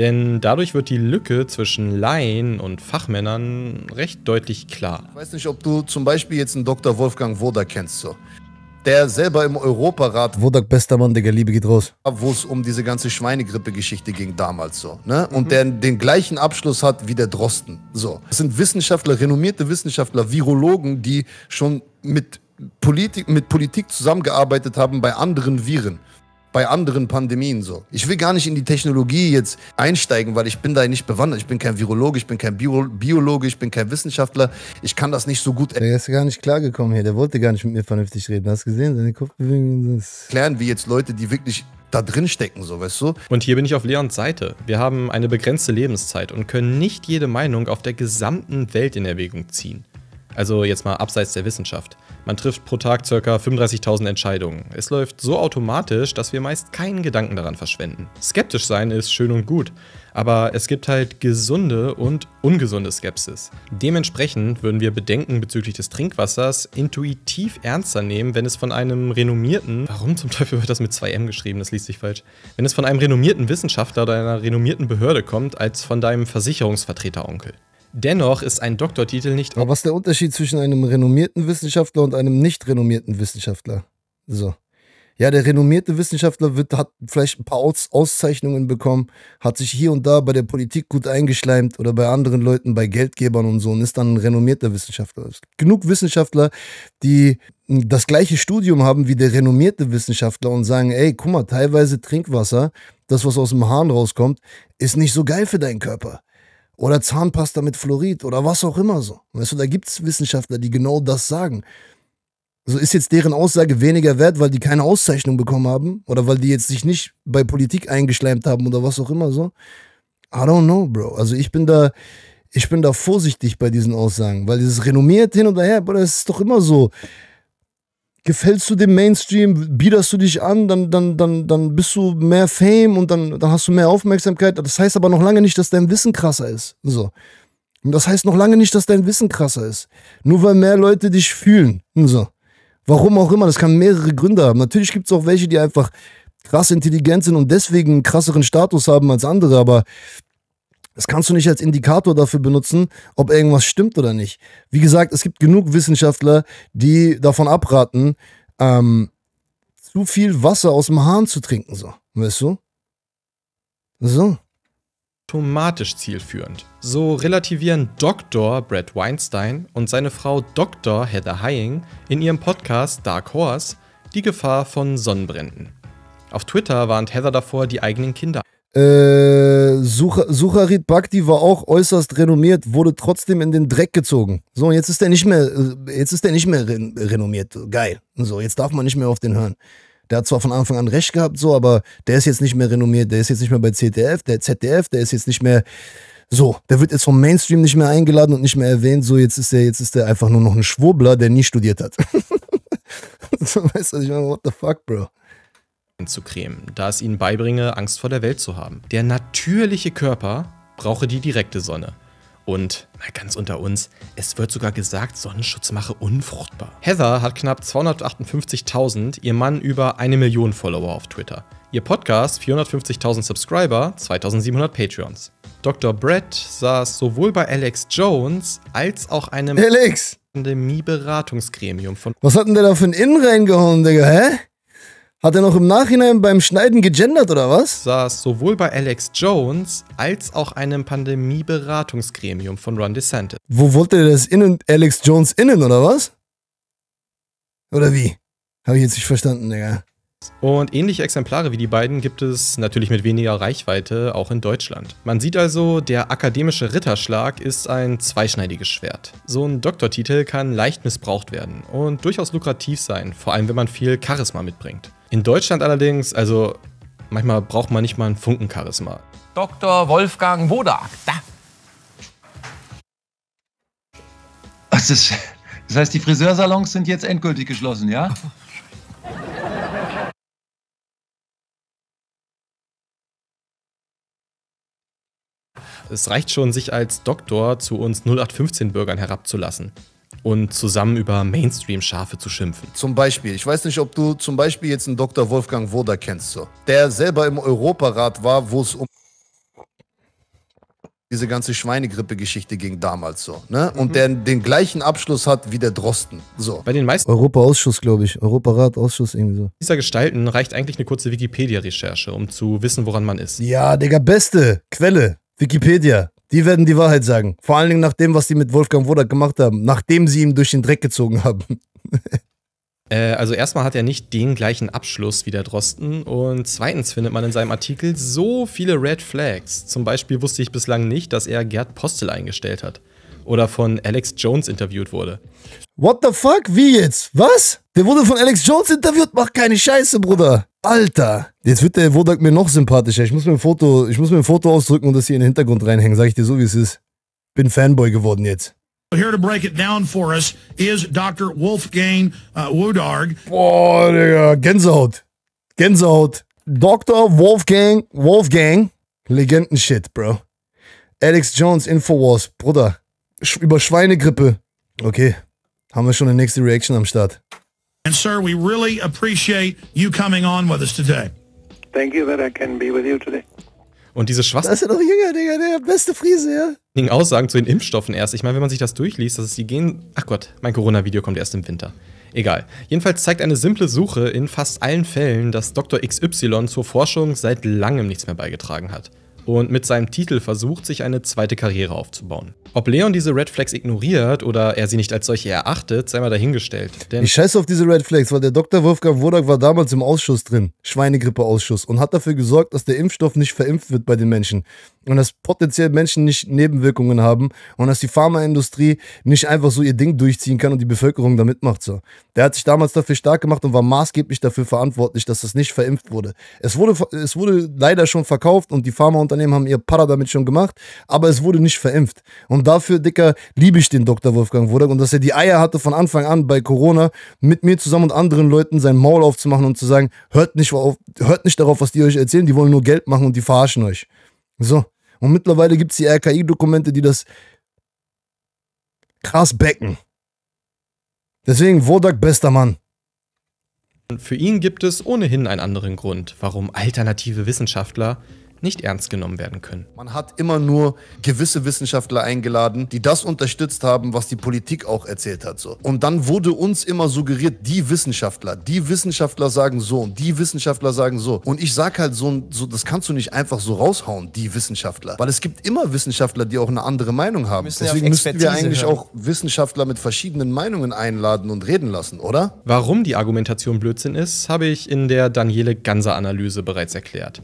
Denn dadurch wird die Lücke zwischen Laien und Fachmännern recht deutlich klar. Ich weiß nicht, ob du zum Beispiel jetzt einen Dr. Wolfgang Wodak kennst. So. Der selber im Europarat. Wodak, bester Mann, Digga, Liebe geht raus. Wo es um diese ganze Schweinegrippe-Geschichte ging damals so. Ne? Mhm. Und mhm. der den gleichen Abschluss hat wie der Drosten. So. Das sind Wissenschaftler, renommierte Wissenschaftler, Virologen, die schon mit Politik, mit Politik zusammengearbeitet haben bei anderen Viren bei anderen Pandemien so. Ich will gar nicht in die Technologie jetzt einsteigen, weil ich bin da nicht bewandert. Ich bin kein Virologe, ich bin kein Bio Biologe, ich bin kein Wissenschaftler. Ich kann das nicht so gut erklären. Der ist gar nicht klargekommen hier. Der wollte gar nicht mit mir vernünftig reden. Hast du gesehen? Seine Kopfbewegungen. Erklären wir jetzt Leute, die wirklich da drin stecken, so weißt du. Und hier bin ich auf Leons Seite. Wir haben eine begrenzte Lebenszeit und können nicht jede Meinung auf der gesamten Welt in Erwägung ziehen. Also jetzt mal abseits der Wissenschaft. Man trifft pro Tag ca. 35.000 Entscheidungen. Es läuft so automatisch, dass wir meist keinen Gedanken daran verschwenden. Skeptisch sein ist schön und gut, aber es gibt halt gesunde und ungesunde Skepsis. Dementsprechend würden wir Bedenken bezüglich des Trinkwassers intuitiv ernster nehmen, wenn es von einem renommierten, warum zum Teufel wird das mit 2M geschrieben, das liest sich falsch, wenn es von einem renommierten Wissenschaftler oder einer renommierten Behörde kommt, als von deinem Versicherungsvertreteronkel. Dennoch ist ein Doktortitel nicht. Aber was ist der Unterschied zwischen einem renommierten Wissenschaftler und einem nicht renommierten Wissenschaftler? So. Ja, der renommierte Wissenschaftler wird, hat vielleicht ein paar Aus Auszeichnungen bekommen, hat sich hier und da bei der Politik gut eingeschleimt oder bei anderen Leuten, bei Geldgebern und so und ist dann ein renommierter Wissenschaftler. Es gibt genug Wissenschaftler, die das gleiche Studium haben wie der renommierte Wissenschaftler und sagen, ey, guck mal, teilweise Trinkwasser, das, was aus dem Hahn rauskommt, ist nicht so geil für deinen Körper oder Zahnpasta mit Fluorid oder was auch immer so. Weißt du, da gibt es Wissenschaftler, die genau das sagen. So also ist jetzt deren Aussage weniger wert, weil die keine Auszeichnung bekommen haben oder weil die jetzt sich nicht bei Politik eingeschleimt haben oder was auch immer so. I don't know, Bro. Also ich bin da, ich bin da vorsichtig bei diesen Aussagen, weil dieses renommiert hin und her, aber das ist doch immer so gefällst du dem Mainstream, biederst du dich an, dann, dann, dann, dann bist du mehr Fame und dann, dann hast du mehr Aufmerksamkeit. Das heißt aber noch lange nicht, dass dein Wissen krasser ist. So. Und das heißt noch lange nicht, dass dein Wissen krasser ist. Nur weil mehr Leute dich fühlen. so. Warum auch immer, das kann mehrere Gründe haben. Natürlich gibt es auch welche, die einfach krass intelligent sind und deswegen einen krasseren Status haben als andere, aber das kannst du nicht als Indikator dafür benutzen, ob irgendwas stimmt oder nicht. Wie gesagt, es gibt genug Wissenschaftler, die davon abraten, ähm, zu viel Wasser aus dem Hahn zu trinken, so. Weißt du? So. Automatisch zielführend. So relativieren Dr. Brad Weinstein und seine Frau Dr. Heather Hying in ihrem Podcast Dark Horse die Gefahr von Sonnenbränden. Auf Twitter warnt Heather davor, die eigenen Kinder äh, Such Sucharit Bhakti war auch äußerst renommiert, wurde trotzdem in den Dreck gezogen. So, und jetzt ist er nicht mehr, äh, jetzt ist er nicht mehr ren renommiert. Geil. So, jetzt darf man nicht mehr auf den hören. Der hat zwar von Anfang an recht gehabt, so, aber der ist jetzt nicht mehr renommiert, der ist jetzt nicht mehr bei ZDF, der ZDF, der ist jetzt nicht mehr so, der wird jetzt vom Mainstream nicht mehr eingeladen und nicht mehr erwähnt, so jetzt ist der, jetzt ist er einfach nur noch ein Schwurbler, der nie studiert hat. so, weißt du, ich meine, what the fuck, Bro? zu cremen, da es ihnen beibringe, Angst vor der Welt zu haben. Der natürliche Körper brauche die direkte Sonne. Und, mal ganz unter uns, es wird sogar gesagt, Sonnenschutz mache unfruchtbar. Heather hat knapp 258.000, ihr Mann über eine Million Follower auf Twitter. Ihr Podcast 450.000 Subscriber, 2.700 Patreons. Dr. Brett saß sowohl bei Alex Jones als auch einem Alex! Pandemie-Beratungsgremium von. Was hat denn der da für ein Innen reingehauen, Digga, hä? Hat er noch im Nachhinein beim Schneiden gegendert oder was? Saß sowohl bei Alex Jones als auch einem Pandemieberatungsgremium von Ron DeSantis. Wo wollte er das innen, Alex Jones innen oder was? Oder wie? Habe ich jetzt nicht verstanden, Digga. Und ähnliche Exemplare wie die beiden gibt es natürlich mit weniger Reichweite auch in Deutschland. Man sieht also, der akademische Ritterschlag ist ein zweischneidiges Schwert. So ein Doktortitel kann leicht missbraucht werden und durchaus lukrativ sein, vor allem wenn man viel Charisma mitbringt. In Deutschland allerdings, also manchmal braucht man nicht mal einen Funken Charisma. Dr. Wolfgang Wodak, da. Das, ist, das heißt, die Friseursalons sind jetzt endgültig geschlossen, ja? Es reicht schon, sich als Doktor zu uns 0815-Bürgern herabzulassen und zusammen über Mainstream-Schafe zu schimpfen. Zum Beispiel, ich weiß nicht, ob du zum Beispiel jetzt einen Dr. Wolfgang Woda kennst, so, der selber im Europarat war, wo es um diese ganze Schweinegrippe-Geschichte ging damals so, ne? Und mhm. der den gleichen Abschluss hat wie der Drosten. So. Bei den meisten Europaausschuss, glaube ich, Europaratausschuss irgendwie so. Dieser Gestalten reicht eigentlich eine kurze Wikipedia-Recherche, um zu wissen, woran man ist. Ja, Digga, beste Quelle. Wikipedia, die werden die Wahrheit sagen. Vor allen Dingen nach dem, was die mit Wolfgang Wodak gemacht haben, nachdem sie ihm durch den Dreck gezogen haben. Äh, also erstmal hat er nicht den gleichen Abschluss wie der Drosten und zweitens findet man in seinem Artikel so viele Red Flags. Zum Beispiel wusste ich bislang nicht, dass er Gerd Postel eingestellt hat oder von Alex Jones interviewt wurde. What the fuck? Wie jetzt? Was? Der wurde von Alex Jones interviewt? Mach keine Scheiße, Bruder. Alter. Jetzt wird der Wodak mir noch sympathischer. Ich muss mir ein Foto, ich muss mir ein Foto ausdrücken und das hier in den Hintergrund reinhängen, sag ich dir so, wie es ist. Bin Fanboy geworden jetzt. Here to break it down for us is Dr. Wolfgang uh, Wodarg. Boah, Digga, Gänsehaut. Gänsehaut. Dr. Wolfgang, Wolfgang. Legendenshit, Bro. Alex Jones, Infowars, Bruder über Schweinegrippe. Okay, haben wir schon eine nächste Reaction am Start. And sir, we really appreciate you coming on with us today. Thank you that I can be with you today. Und diese schwachen. Das ist ja noch jünger, Digga, der beste Friese, ja. Aussagen zu den Impfstoffen erst. Ich meine, wenn man sich das durchliest, dass es die gehen. Ach Gott, mein Corona-Video kommt erst im Winter. Egal. Jedenfalls zeigt eine simple Suche in fast allen Fällen, dass Dr. XY zur Forschung seit langem nichts mehr beigetragen hat und mit seinem Titel versucht, sich eine zweite Karriere aufzubauen. Ob Leon diese Red Flags ignoriert oder er sie nicht als solche erachtet, sei mal dahingestellt. Denn ich scheiße auf diese Red Flags, weil der Dr. Wolfgang Wodak war damals im Ausschuss drin, Schweinegrippeausschuss, und hat dafür gesorgt, dass der Impfstoff nicht verimpft wird bei den Menschen und dass potenziell Menschen nicht Nebenwirkungen haben und dass die Pharmaindustrie nicht einfach so ihr Ding durchziehen kann und die Bevölkerung da mitmacht. So. Der hat sich damals dafür stark gemacht und war maßgeblich dafür verantwortlich, dass das nicht verimpft wurde. Es wurde, es wurde leider schon verkauft und die Pharmaindustrie Unternehmen haben ihr Para damit schon gemacht, aber es wurde nicht verimpft. Und dafür, Dicker, liebe ich den Dr. Wolfgang Wodak und dass er die Eier hatte von Anfang an bei Corona mit mir zusammen und anderen Leuten sein Maul aufzumachen und zu sagen, hört nicht, auf, hört nicht darauf, was die euch erzählen, die wollen nur Geld machen und die verarschen euch. So. Und mittlerweile gibt es die RKI-Dokumente, die das krass becken. Deswegen Wodak bester Mann. Für ihn gibt es ohnehin einen anderen Grund, warum alternative Wissenschaftler nicht ernst genommen werden können. Man hat immer nur gewisse Wissenschaftler eingeladen, die das unterstützt haben, was die Politik auch erzählt hat. So. Und dann wurde uns immer suggeriert, die Wissenschaftler, die Wissenschaftler sagen so und die Wissenschaftler sagen so. Und ich sage halt so, so, das kannst du nicht einfach so raushauen, die Wissenschaftler. Weil es gibt immer Wissenschaftler, die auch eine andere Meinung haben. Müssen Deswegen müssten wir eigentlich hören. auch Wissenschaftler mit verschiedenen Meinungen einladen und reden lassen, oder? Warum die Argumentation Blödsinn ist, habe ich in der Daniele Ganser Analyse bereits erklärt.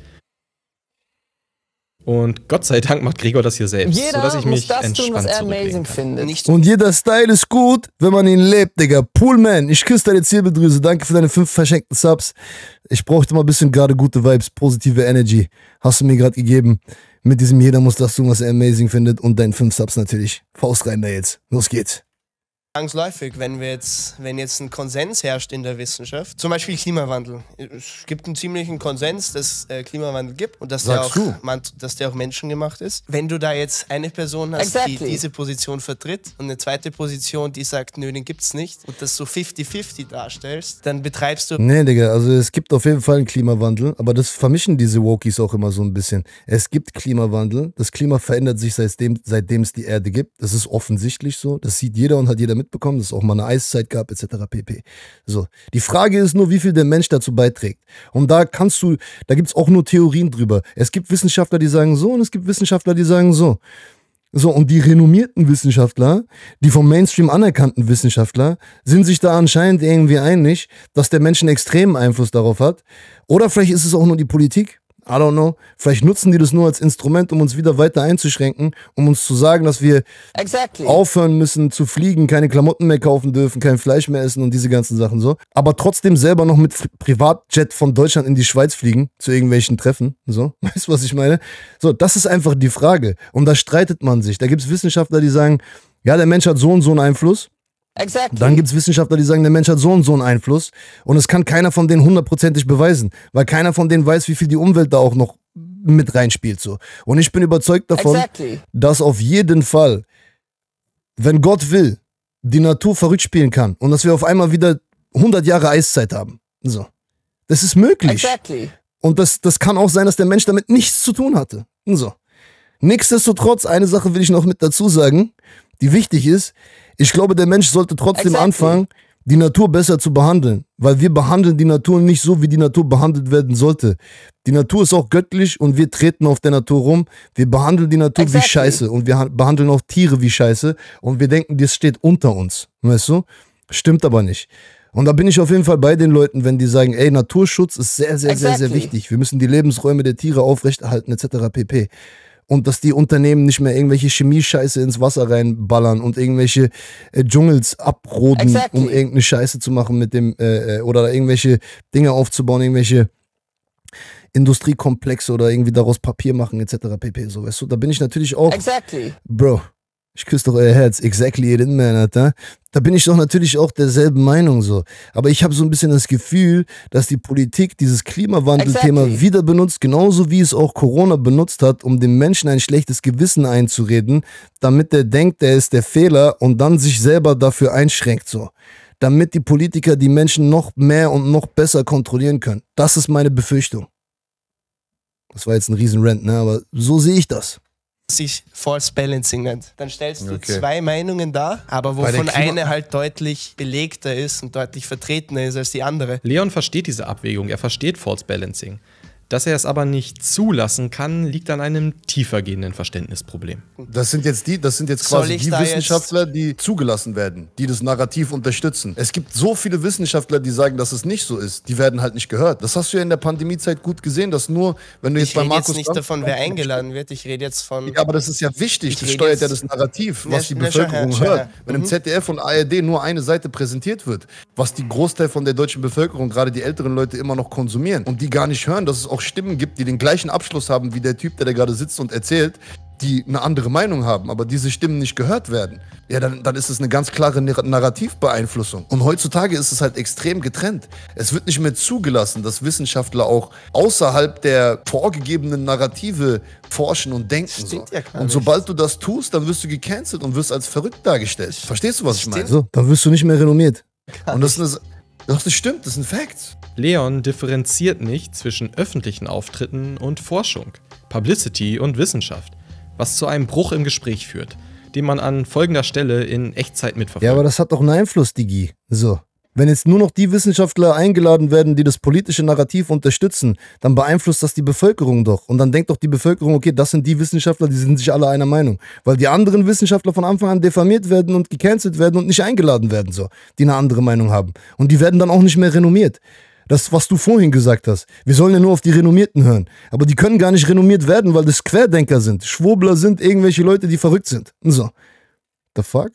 Und Gott sei Dank macht Gregor das hier selbst, jeder sodass ich mich das entspannt tun, amazing findet. Und jeder Style ist gut, wenn man ihn lebt, Digga. Poolman, ich küsse deine Zirbeldrüse. Danke für deine fünf verschenkten Subs. Ich brauchte mal ein bisschen gerade gute Vibes, positive Energy. Hast du mir gerade gegeben. Mit diesem Jeder muss das tun, was er amazing findet. Und deinen fünf Subs natürlich. Faust rein da jetzt. Los geht's. Zwangsläufig, wenn, wir jetzt, wenn jetzt ein Konsens herrscht in der Wissenschaft, zum Beispiel Klimawandel. Es gibt einen ziemlichen Konsens, dass äh, Klimawandel gibt und dass der, auch, man, dass der, auch, menschengemacht ist. Wenn du da jetzt eine Person hast, exactly. die diese Position vertritt und eine zweite Position, die sagt, nö, den gibt's nicht und das so 50-50 darstellst, dann betreibst du... Nee, Digga, also es gibt auf jeden Fall einen Klimawandel, aber das vermischen diese Wokies auch immer so ein bisschen. Es gibt Klimawandel, das Klima verändert sich seitdem, seitdem es die Erde gibt. Das ist offensichtlich so, das sieht jeder und hat jeder mit mitbekommen, dass es auch mal eine Eiszeit gab, etc. pp. So. Die Frage ist nur, wie viel der Mensch dazu beiträgt. Und da kannst du, da gibt es auch nur Theorien drüber. Es gibt Wissenschaftler, die sagen so und es gibt Wissenschaftler, die sagen so. So, und die renommierten Wissenschaftler, die vom Mainstream anerkannten Wissenschaftler, sind sich da anscheinend irgendwie einig, dass der Mensch einen extremen Einfluss darauf hat. Oder vielleicht ist es auch nur die Politik. I don't know. Vielleicht nutzen die das nur als Instrument, um uns wieder weiter einzuschränken, um uns zu sagen, dass wir exactly. aufhören müssen zu fliegen, keine Klamotten mehr kaufen dürfen, kein Fleisch mehr essen und diese ganzen Sachen so. Aber trotzdem selber noch mit Privatjet von Deutschland in die Schweiz fliegen, zu irgendwelchen Treffen. So, weißt du, was ich meine? So, das ist einfach die Frage. Und da streitet man sich. Da gibt es Wissenschaftler, die sagen, ja, der Mensch hat so und so einen Einfluss. Exactly. Dann gibt es Wissenschaftler, die sagen, der Mensch hat so und so einen Einfluss und es kann keiner von denen hundertprozentig beweisen, weil keiner von denen weiß, wie viel die Umwelt da auch noch mit reinspielt. So. Und ich bin überzeugt davon, exactly. dass auf jeden Fall, wenn Gott will, die Natur verrückt spielen kann und dass wir auf einmal wieder 100 Jahre Eiszeit haben. So. Das ist möglich. Exactly. Und das, das kann auch sein, dass der Mensch damit nichts zu tun hatte. So. Nichtsdestotrotz, eine Sache will ich noch mit dazu sagen, die wichtig ist ich glaube, der Mensch sollte trotzdem exactly. anfangen, die Natur besser zu behandeln, weil wir behandeln die Natur nicht so, wie die Natur behandelt werden sollte. Die Natur ist auch göttlich und wir treten auf der Natur rum. Wir behandeln die Natur exactly. wie Scheiße und wir behandeln auch Tiere wie Scheiße und wir denken, das steht unter uns. Weißt du? Stimmt aber nicht. Und da bin ich auf jeden Fall bei den Leuten, wenn die sagen, ey, Naturschutz ist sehr, sehr, exactly. sehr, sehr wichtig. Wir müssen die Lebensräume der Tiere aufrechterhalten, etc. pp und dass die Unternehmen nicht mehr irgendwelche Chemiescheiße ins Wasser reinballern und irgendwelche äh, Dschungels abroden, exactly. um irgendeine Scheiße zu machen mit dem äh, äh oder irgendwelche Dinge aufzubauen, irgendwelche Industriekomplexe oder irgendwie daraus Papier machen etc. pp. So weißt du, da bin ich natürlich auch. Exactly. Bro, ich küsse doch euer Herz, exactly jeden Monat, da, da bin ich doch natürlich auch derselben Meinung so. Aber ich habe so ein bisschen das Gefühl, dass die Politik dieses Klimawandelthema exactly. wieder benutzt, genauso wie es auch Corona benutzt hat, um dem Menschen ein schlechtes Gewissen einzureden, damit er denkt, er ist der Fehler und dann sich selber dafür einschränkt so. Damit die Politiker die Menschen noch mehr und noch besser kontrollieren können. Das ist meine Befürchtung. Das war jetzt ein Riesenrent, ne? Aber so sehe ich das sich False Balancing nennt. Dann stellst du okay. zwei Meinungen dar, aber wovon eine halt deutlich belegter ist und deutlich vertretener ist als die andere. Leon versteht diese Abwägung, er versteht False Balancing. Dass er es aber nicht zulassen kann, liegt an einem tiefergehenden Verständnisproblem. Das sind jetzt die, das sind jetzt quasi die Wissenschaftler, die zugelassen werden, die das Narrativ unterstützen. Es gibt so viele Wissenschaftler, die sagen, dass es nicht so ist. Die werden halt nicht gehört. Das hast du ja in der Pandemiezeit gut gesehen, dass nur, wenn du jetzt bei Markus. Ich rede jetzt nicht davon, wer eingeladen wird. Ich rede jetzt von. Ja, aber das ist ja wichtig. Das steuert ja das Narrativ, was die Bevölkerung hört. Wenn im mhm. ZDF und ARD nur eine Seite präsentiert wird, was die Großteil von der deutschen Bevölkerung, gerade die älteren Leute, immer noch konsumieren und die gar nicht hören, dass es auch auch Stimmen gibt, die den gleichen Abschluss haben wie der Typ, der da gerade sitzt und erzählt, die eine andere Meinung haben, aber diese Stimmen nicht gehört werden, ja, dann, dann ist es eine ganz klare Narrativbeeinflussung. Und heutzutage ist es halt extrem getrennt. Es wird nicht mehr zugelassen, dass Wissenschaftler auch außerhalb der vorgegebenen Narrative forschen und denken. So. Ja und sobald du das tust, dann wirst du gecancelt und wirst als verrückt dargestellt. Verstehst du, was ich meine? So, dann wirst du nicht mehr renommiert. Und das ist eine, doch, das stimmt, das ist ein Fact. Leon differenziert nicht zwischen öffentlichen Auftritten und Forschung, Publicity und Wissenschaft, was zu einem Bruch im Gespräch führt, den man an folgender Stelle in Echtzeit mitverfolgt. Ja, aber das hat doch einen Einfluss, Digi. So, wenn jetzt nur noch die Wissenschaftler eingeladen werden, die das politische Narrativ unterstützen, dann beeinflusst das die Bevölkerung doch. Und dann denkt doch die Bevölkerung, okay, das sind die Wissenschaftler, die sind sich alle einer Meinung. Weil die anderen Wissenschaftler von Anfang an diffamiert werden und gecancelt werden und nicht eingeladen werden, so, die eine andere Meinung haben. Und die werden dann auch nicht mehr renommiert. Das, was du vorhin gesagt hast. Wir sollen ja nur auf die Renommierten hören. Aber die können gar nicht renommiert werden, weil das Querdenker sind. Schwurbler sind irgendwelche Leute, die verrückt sind. So. The fuck?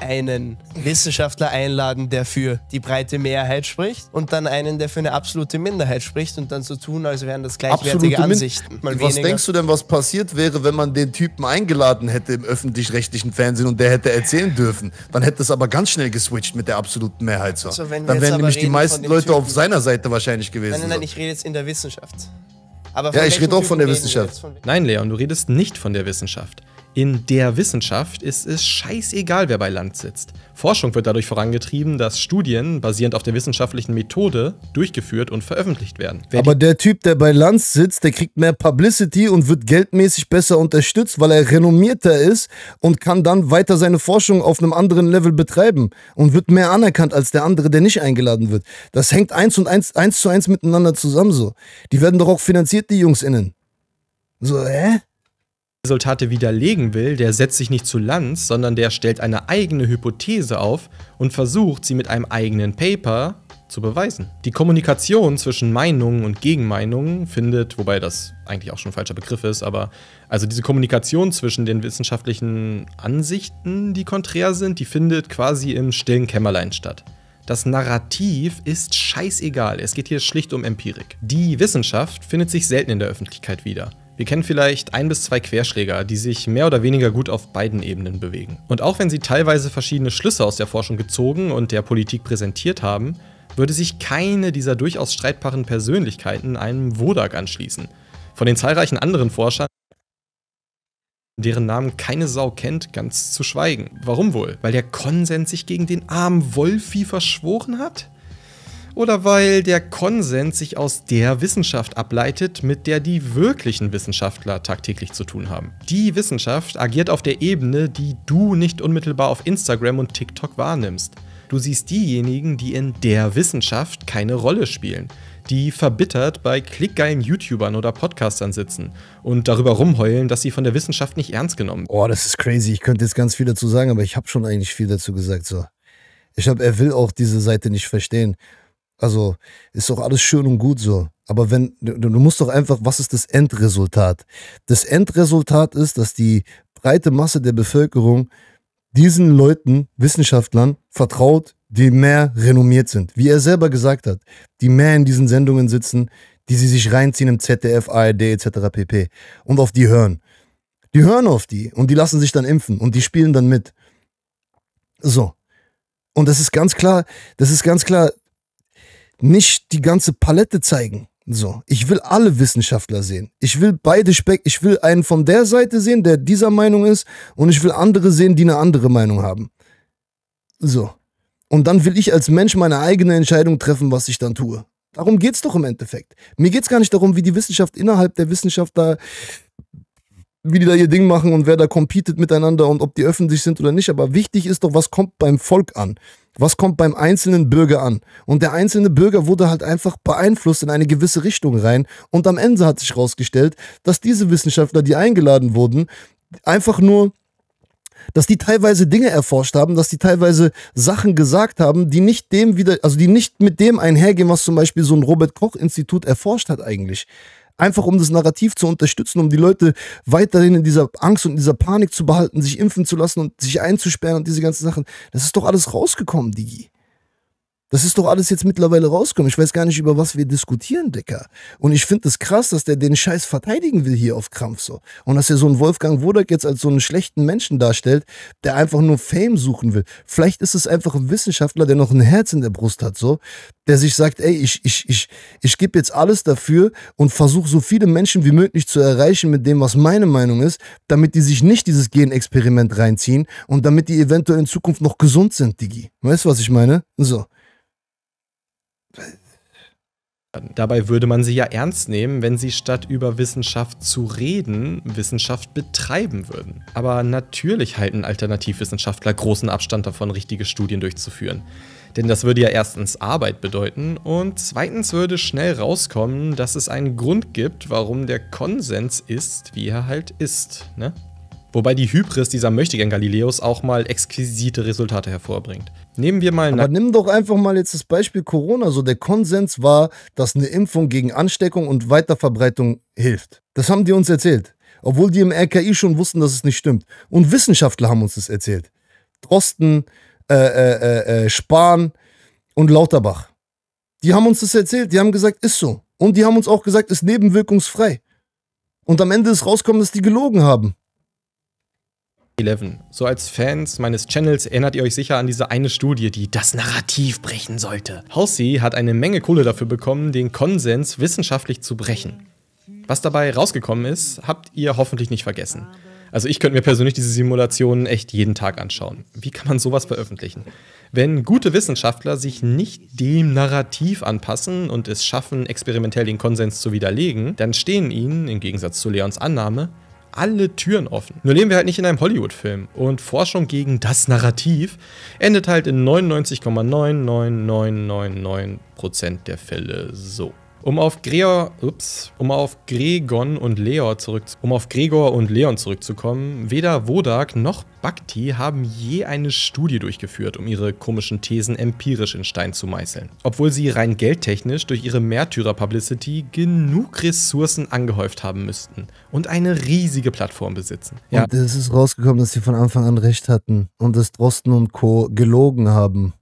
einen Wissenschaftler einladen, der für die breite Mehrheit spricht und dann einen, der für eine absolute Minderheit spricht und dann so tun, als wären das gleichwertige absolute Ansichten. was weniger. denkst du denn, was passiert wäre, wenn man den Typen eingeladen hätte im öffentlich-rechtlichen Fernsehen und der hätte erzählen dürfen? Dann hätte es aber ganz schnell geswitcht mit der absoluten Mehrheit. So. Also, dann wären nämlich die meisten Leute Typen. auf seiner Seite wahrscheinlich gewesen. Nein, nein, nein, ich rede jetzt in der Wissenschaft ja, ich rede auch von der Wissenschaft. Von Nein, Leon, du redest nicht von der Wissenschaft. In der Wissenschaft ist es scheißegal, wer bei Land sitzt. Forschung wird dadurch vorangetrieben, dass Studien basierend auf der wissenschaftlichen Methode durchgeführt und veröffentlicht werden. Wer Aber der Typ, der bei Land sitzt, der kriegt mehr Publicity und wird geldmäßig besser unterstützt, weil er renommierter ist und kann dann weiter seine Forschung auf einem anderen Level betreiben und wird mehr anerkannt als der andere, der nicht eingeladen wird. Das hängt eins und eins, eins zu eins miteinander zusammen so. Die werden doch auch finanziert, die JungsInnen. So, hä? Resultate widerlegen will, der setzt sich nicht zu Lanz, sondern der stellt eine eigene Hypothese auf und versucht, sie mit einem eigenen Paper zu beweisen. Die Kommunikation zwischen Meinungen und Gegenmeinungen findet, wobei das eigentlich auch schon ein falscher Begriff ist, aber also diese Kommunikation zwischen den wissenschaftlichen Ansichten, die konträr sind, die findet quasi im stillen Kämmerlein statt. Das Narrativ ist scheißegal, es geht hier schlicht um Empirik. Die Wissenschaft findet sich selten in der Öffentlichkeit wieder. Wir kennen vielleicht ein bis zwei Querschläger, die sich mehr oder weniger gut auf beiden Ebenen bewegen. Und auch wenn sie teilweise verschiedene Schlüsse aus der Forschung gezogen und der Politik präsentiert haben, würde sich keine dieser durchaus streitbaren Persönlichkeiten einem Wodak anschließen. Von den zahlreichen anderen Forschern deren Namen keine Sau kennt, ganz zu schweigen. Warum wohl? Weil der Konsens sich gegen den armen Wolfi verschworen hat? oder weil der Konsens sich aus der Wissenschaft ableitet, mit der die wirklichen Wissenschaftler tagtäglich zu tun haben. Die Wissenschaft agiert auf der Ebene, die du nicht unmittelbar auf Instagram und TikTok wahrnimmst. Du siehst diejenigen, die in der Wissenschaft keine Rolle spielen, die verbittert bei klickgeilen YouTubern oder Podcastern sitzen und darüber rumheulen, dass sie von der Wissenschaft nicht ernst genommen werden. Oh, das ist crazy. Ich könnte jetzt ganz viel dazu sagen, aber ich habe schon eigentlich viel dazu gesagt. So. Ich glaube, er will auch diese Seite nicht verstehen. Also ist doch alles schön und gut so. Aber wenn, du, musst doch einfach, was ist das Endresultat? Das Endresultat ist, dass die breite Masse der Bevölkerung diesen Leuten, Wissenschaftlern, vertraut, die mehr renommiert sind. Wie er selber gesagt hat, die mehr in diesen Sendungen sitzen, die sie sich reinziehen im ZDF, ARD etc. pp. Und auf die hören. Die hören auf die und die lassen sich dann impfen und die spielen dann mit. So. Und das ist ganz klar, das ist ganz klar, nicht die ganze Palette zeigen. So, ich will alle Wissenschaftler sehen. Ich will beide Speck, ich will einen von der Seite sehen, der dieser Meinung ist, und ich will andere sehen, die eine andere Meinung haben. So. Und dann will ich als Mensch meine eigene Entscheidung treffen, was ich dann tue. Darum geht's doch im Endeffekt. Mir geht's gar nicht darum, wie die Wissenschaft innerhalb der Wissenschaft da, wie die da ihr Ding machen und wer da competet miteinander und ob die öffentlich sind oder nicht. Aber wichtig ist doch, was kommt beim Volk an was kommt beim einzelnen Bürger an? Und der einzelne Bürger wurde halt einfach beeinflusst in eine gewisse Richtung rein. Und am Ende hat sich herausgestellt, dass diese Wissenschaftler, die eingeladen wurden, einfach nur dass die teilweise Dinge erforscht haben, dass die teilweise Sachen gesagt haben, die nicht dem wieder, also die nicht mit dem einhergehen, was zum Beispiel so ein Robert Koch Institut erforscht hat eigentlich einfach um das Narrativ zu unterstützen, um die Leute weiterhin in dieser Angst und in dieser Panik zu behalten, sich impfen zu lassen und sich einzusperren und diese ganzen Sachen. Das ist doch alles rausgekommen, Digi. Das ist doch alles jetzt mittlerweile rausgekommen. Ich weiß gar nicht, über was wir diskutieren, Dicker. Und ich finde es das krass, dass der den Scheiß verteidigen will hier auf Krampf so. Und dass er so einen Wolfgang Wodak jetzt als so einen schlechten Menschen darstellt, der einfach nur Fame suchen will. Vielleicht ist es einfach ein Wissenschaftler, der noch ein Herz in der Brust hat, so, der sich sagt, ey, ich, ich, ich, ich gebe jetzt alles dafür und versuche so viele Menschen wie möglich zu erreichen mit dem, was meine Meinung ist, damit die sich nicht dieses Genexperiment reinziehen und damit die eventuell in Zukunft noch gesund sind, Digi. Weißt du, was ich meine? So werden. Dabei würde man sie ja ernst nehmen, wenn sie statt über Wissenschaft zu reden, Wissenschaft betreiben würden. Aber natürlich halten Alternativwissenschaftler großen Abstand davon, richtige Studien durchzuführen. Denn das würde ja erstens Arbeit bedeuten und zweitens würde schnell rauskommen, dass es einen Grund gibt, warum der Konsens ist, wie er halt ist. Ne? Wobei die Hybris dieser Möchtegern Galileos auch mal exquisite Resultate hervorbringt. Nehmen wir mal. Aber nimm doch einfach mal jetzt das Beispiel Corona. So der Konsens war, dass eine Impfung gegen Ansteckung und Weiterverbreitung hilft. Das haben die uns erzählt. Obwohl die im RKI schon wussten, dass es nicht stimmt. Und Wissenschaftler haben uns das erzählt. Drosten, äh, äh, äh, äh, Spahn und Lauterbach. Die haben uns das erzählt. Die haben gesagt, ist so. Und die haben uns auch gesagt, ist nebenwirkungsfrei. Und am Ende ist rausgekommen, dass die gelogen haben. 11. So als Fans meines Channels erinnert ihr euch sicher an diese eine Studie, die das Narrativ brechen sollte. Halsey hat eine Menge Kohle dafür bekommen, den Konsens wissenschaftlich zu brechen. Was dabei rausgekommen ist, habt ihr hoffentlich nicht vergessen. Also ich könnte mir persönlich diese Simulationen echt jeden Tag anschauen. Wie kann man sowas veröffentlichen? Wenn gute Wissenschaftler sich nicht dem Narrativ anpassen und es schaffen, experimentell den Konsens zu widerlegen, dann stehen ihnen, im Gegensatz zu Leons Annahme, alle Türen offen. Nur leben wir halt nicht in einem Hollywood-Film und Forschung gegen das Narrativ endet halt in 99,99999% der Fälle so. Um auf Gregor, ups, um auf Gregon und Leor zurück, um auf Gregor und Leon zurückzukommen, weder Wodak noch Bhakti haben je eine Studie durchgeführt, um ihre komischen Thesen empirisch in Stein zu meißeln. Obwohl sie rein geldtechnisch durch ihre Märtyrer-Publicity genug Ressourcen angehäuft haben müssten und eine riesige Plattform besitzen. Ja. Und es ist rausgekommen, dass sie von Anfang an recht hatten und dass Drosten und Co. gelogen haben.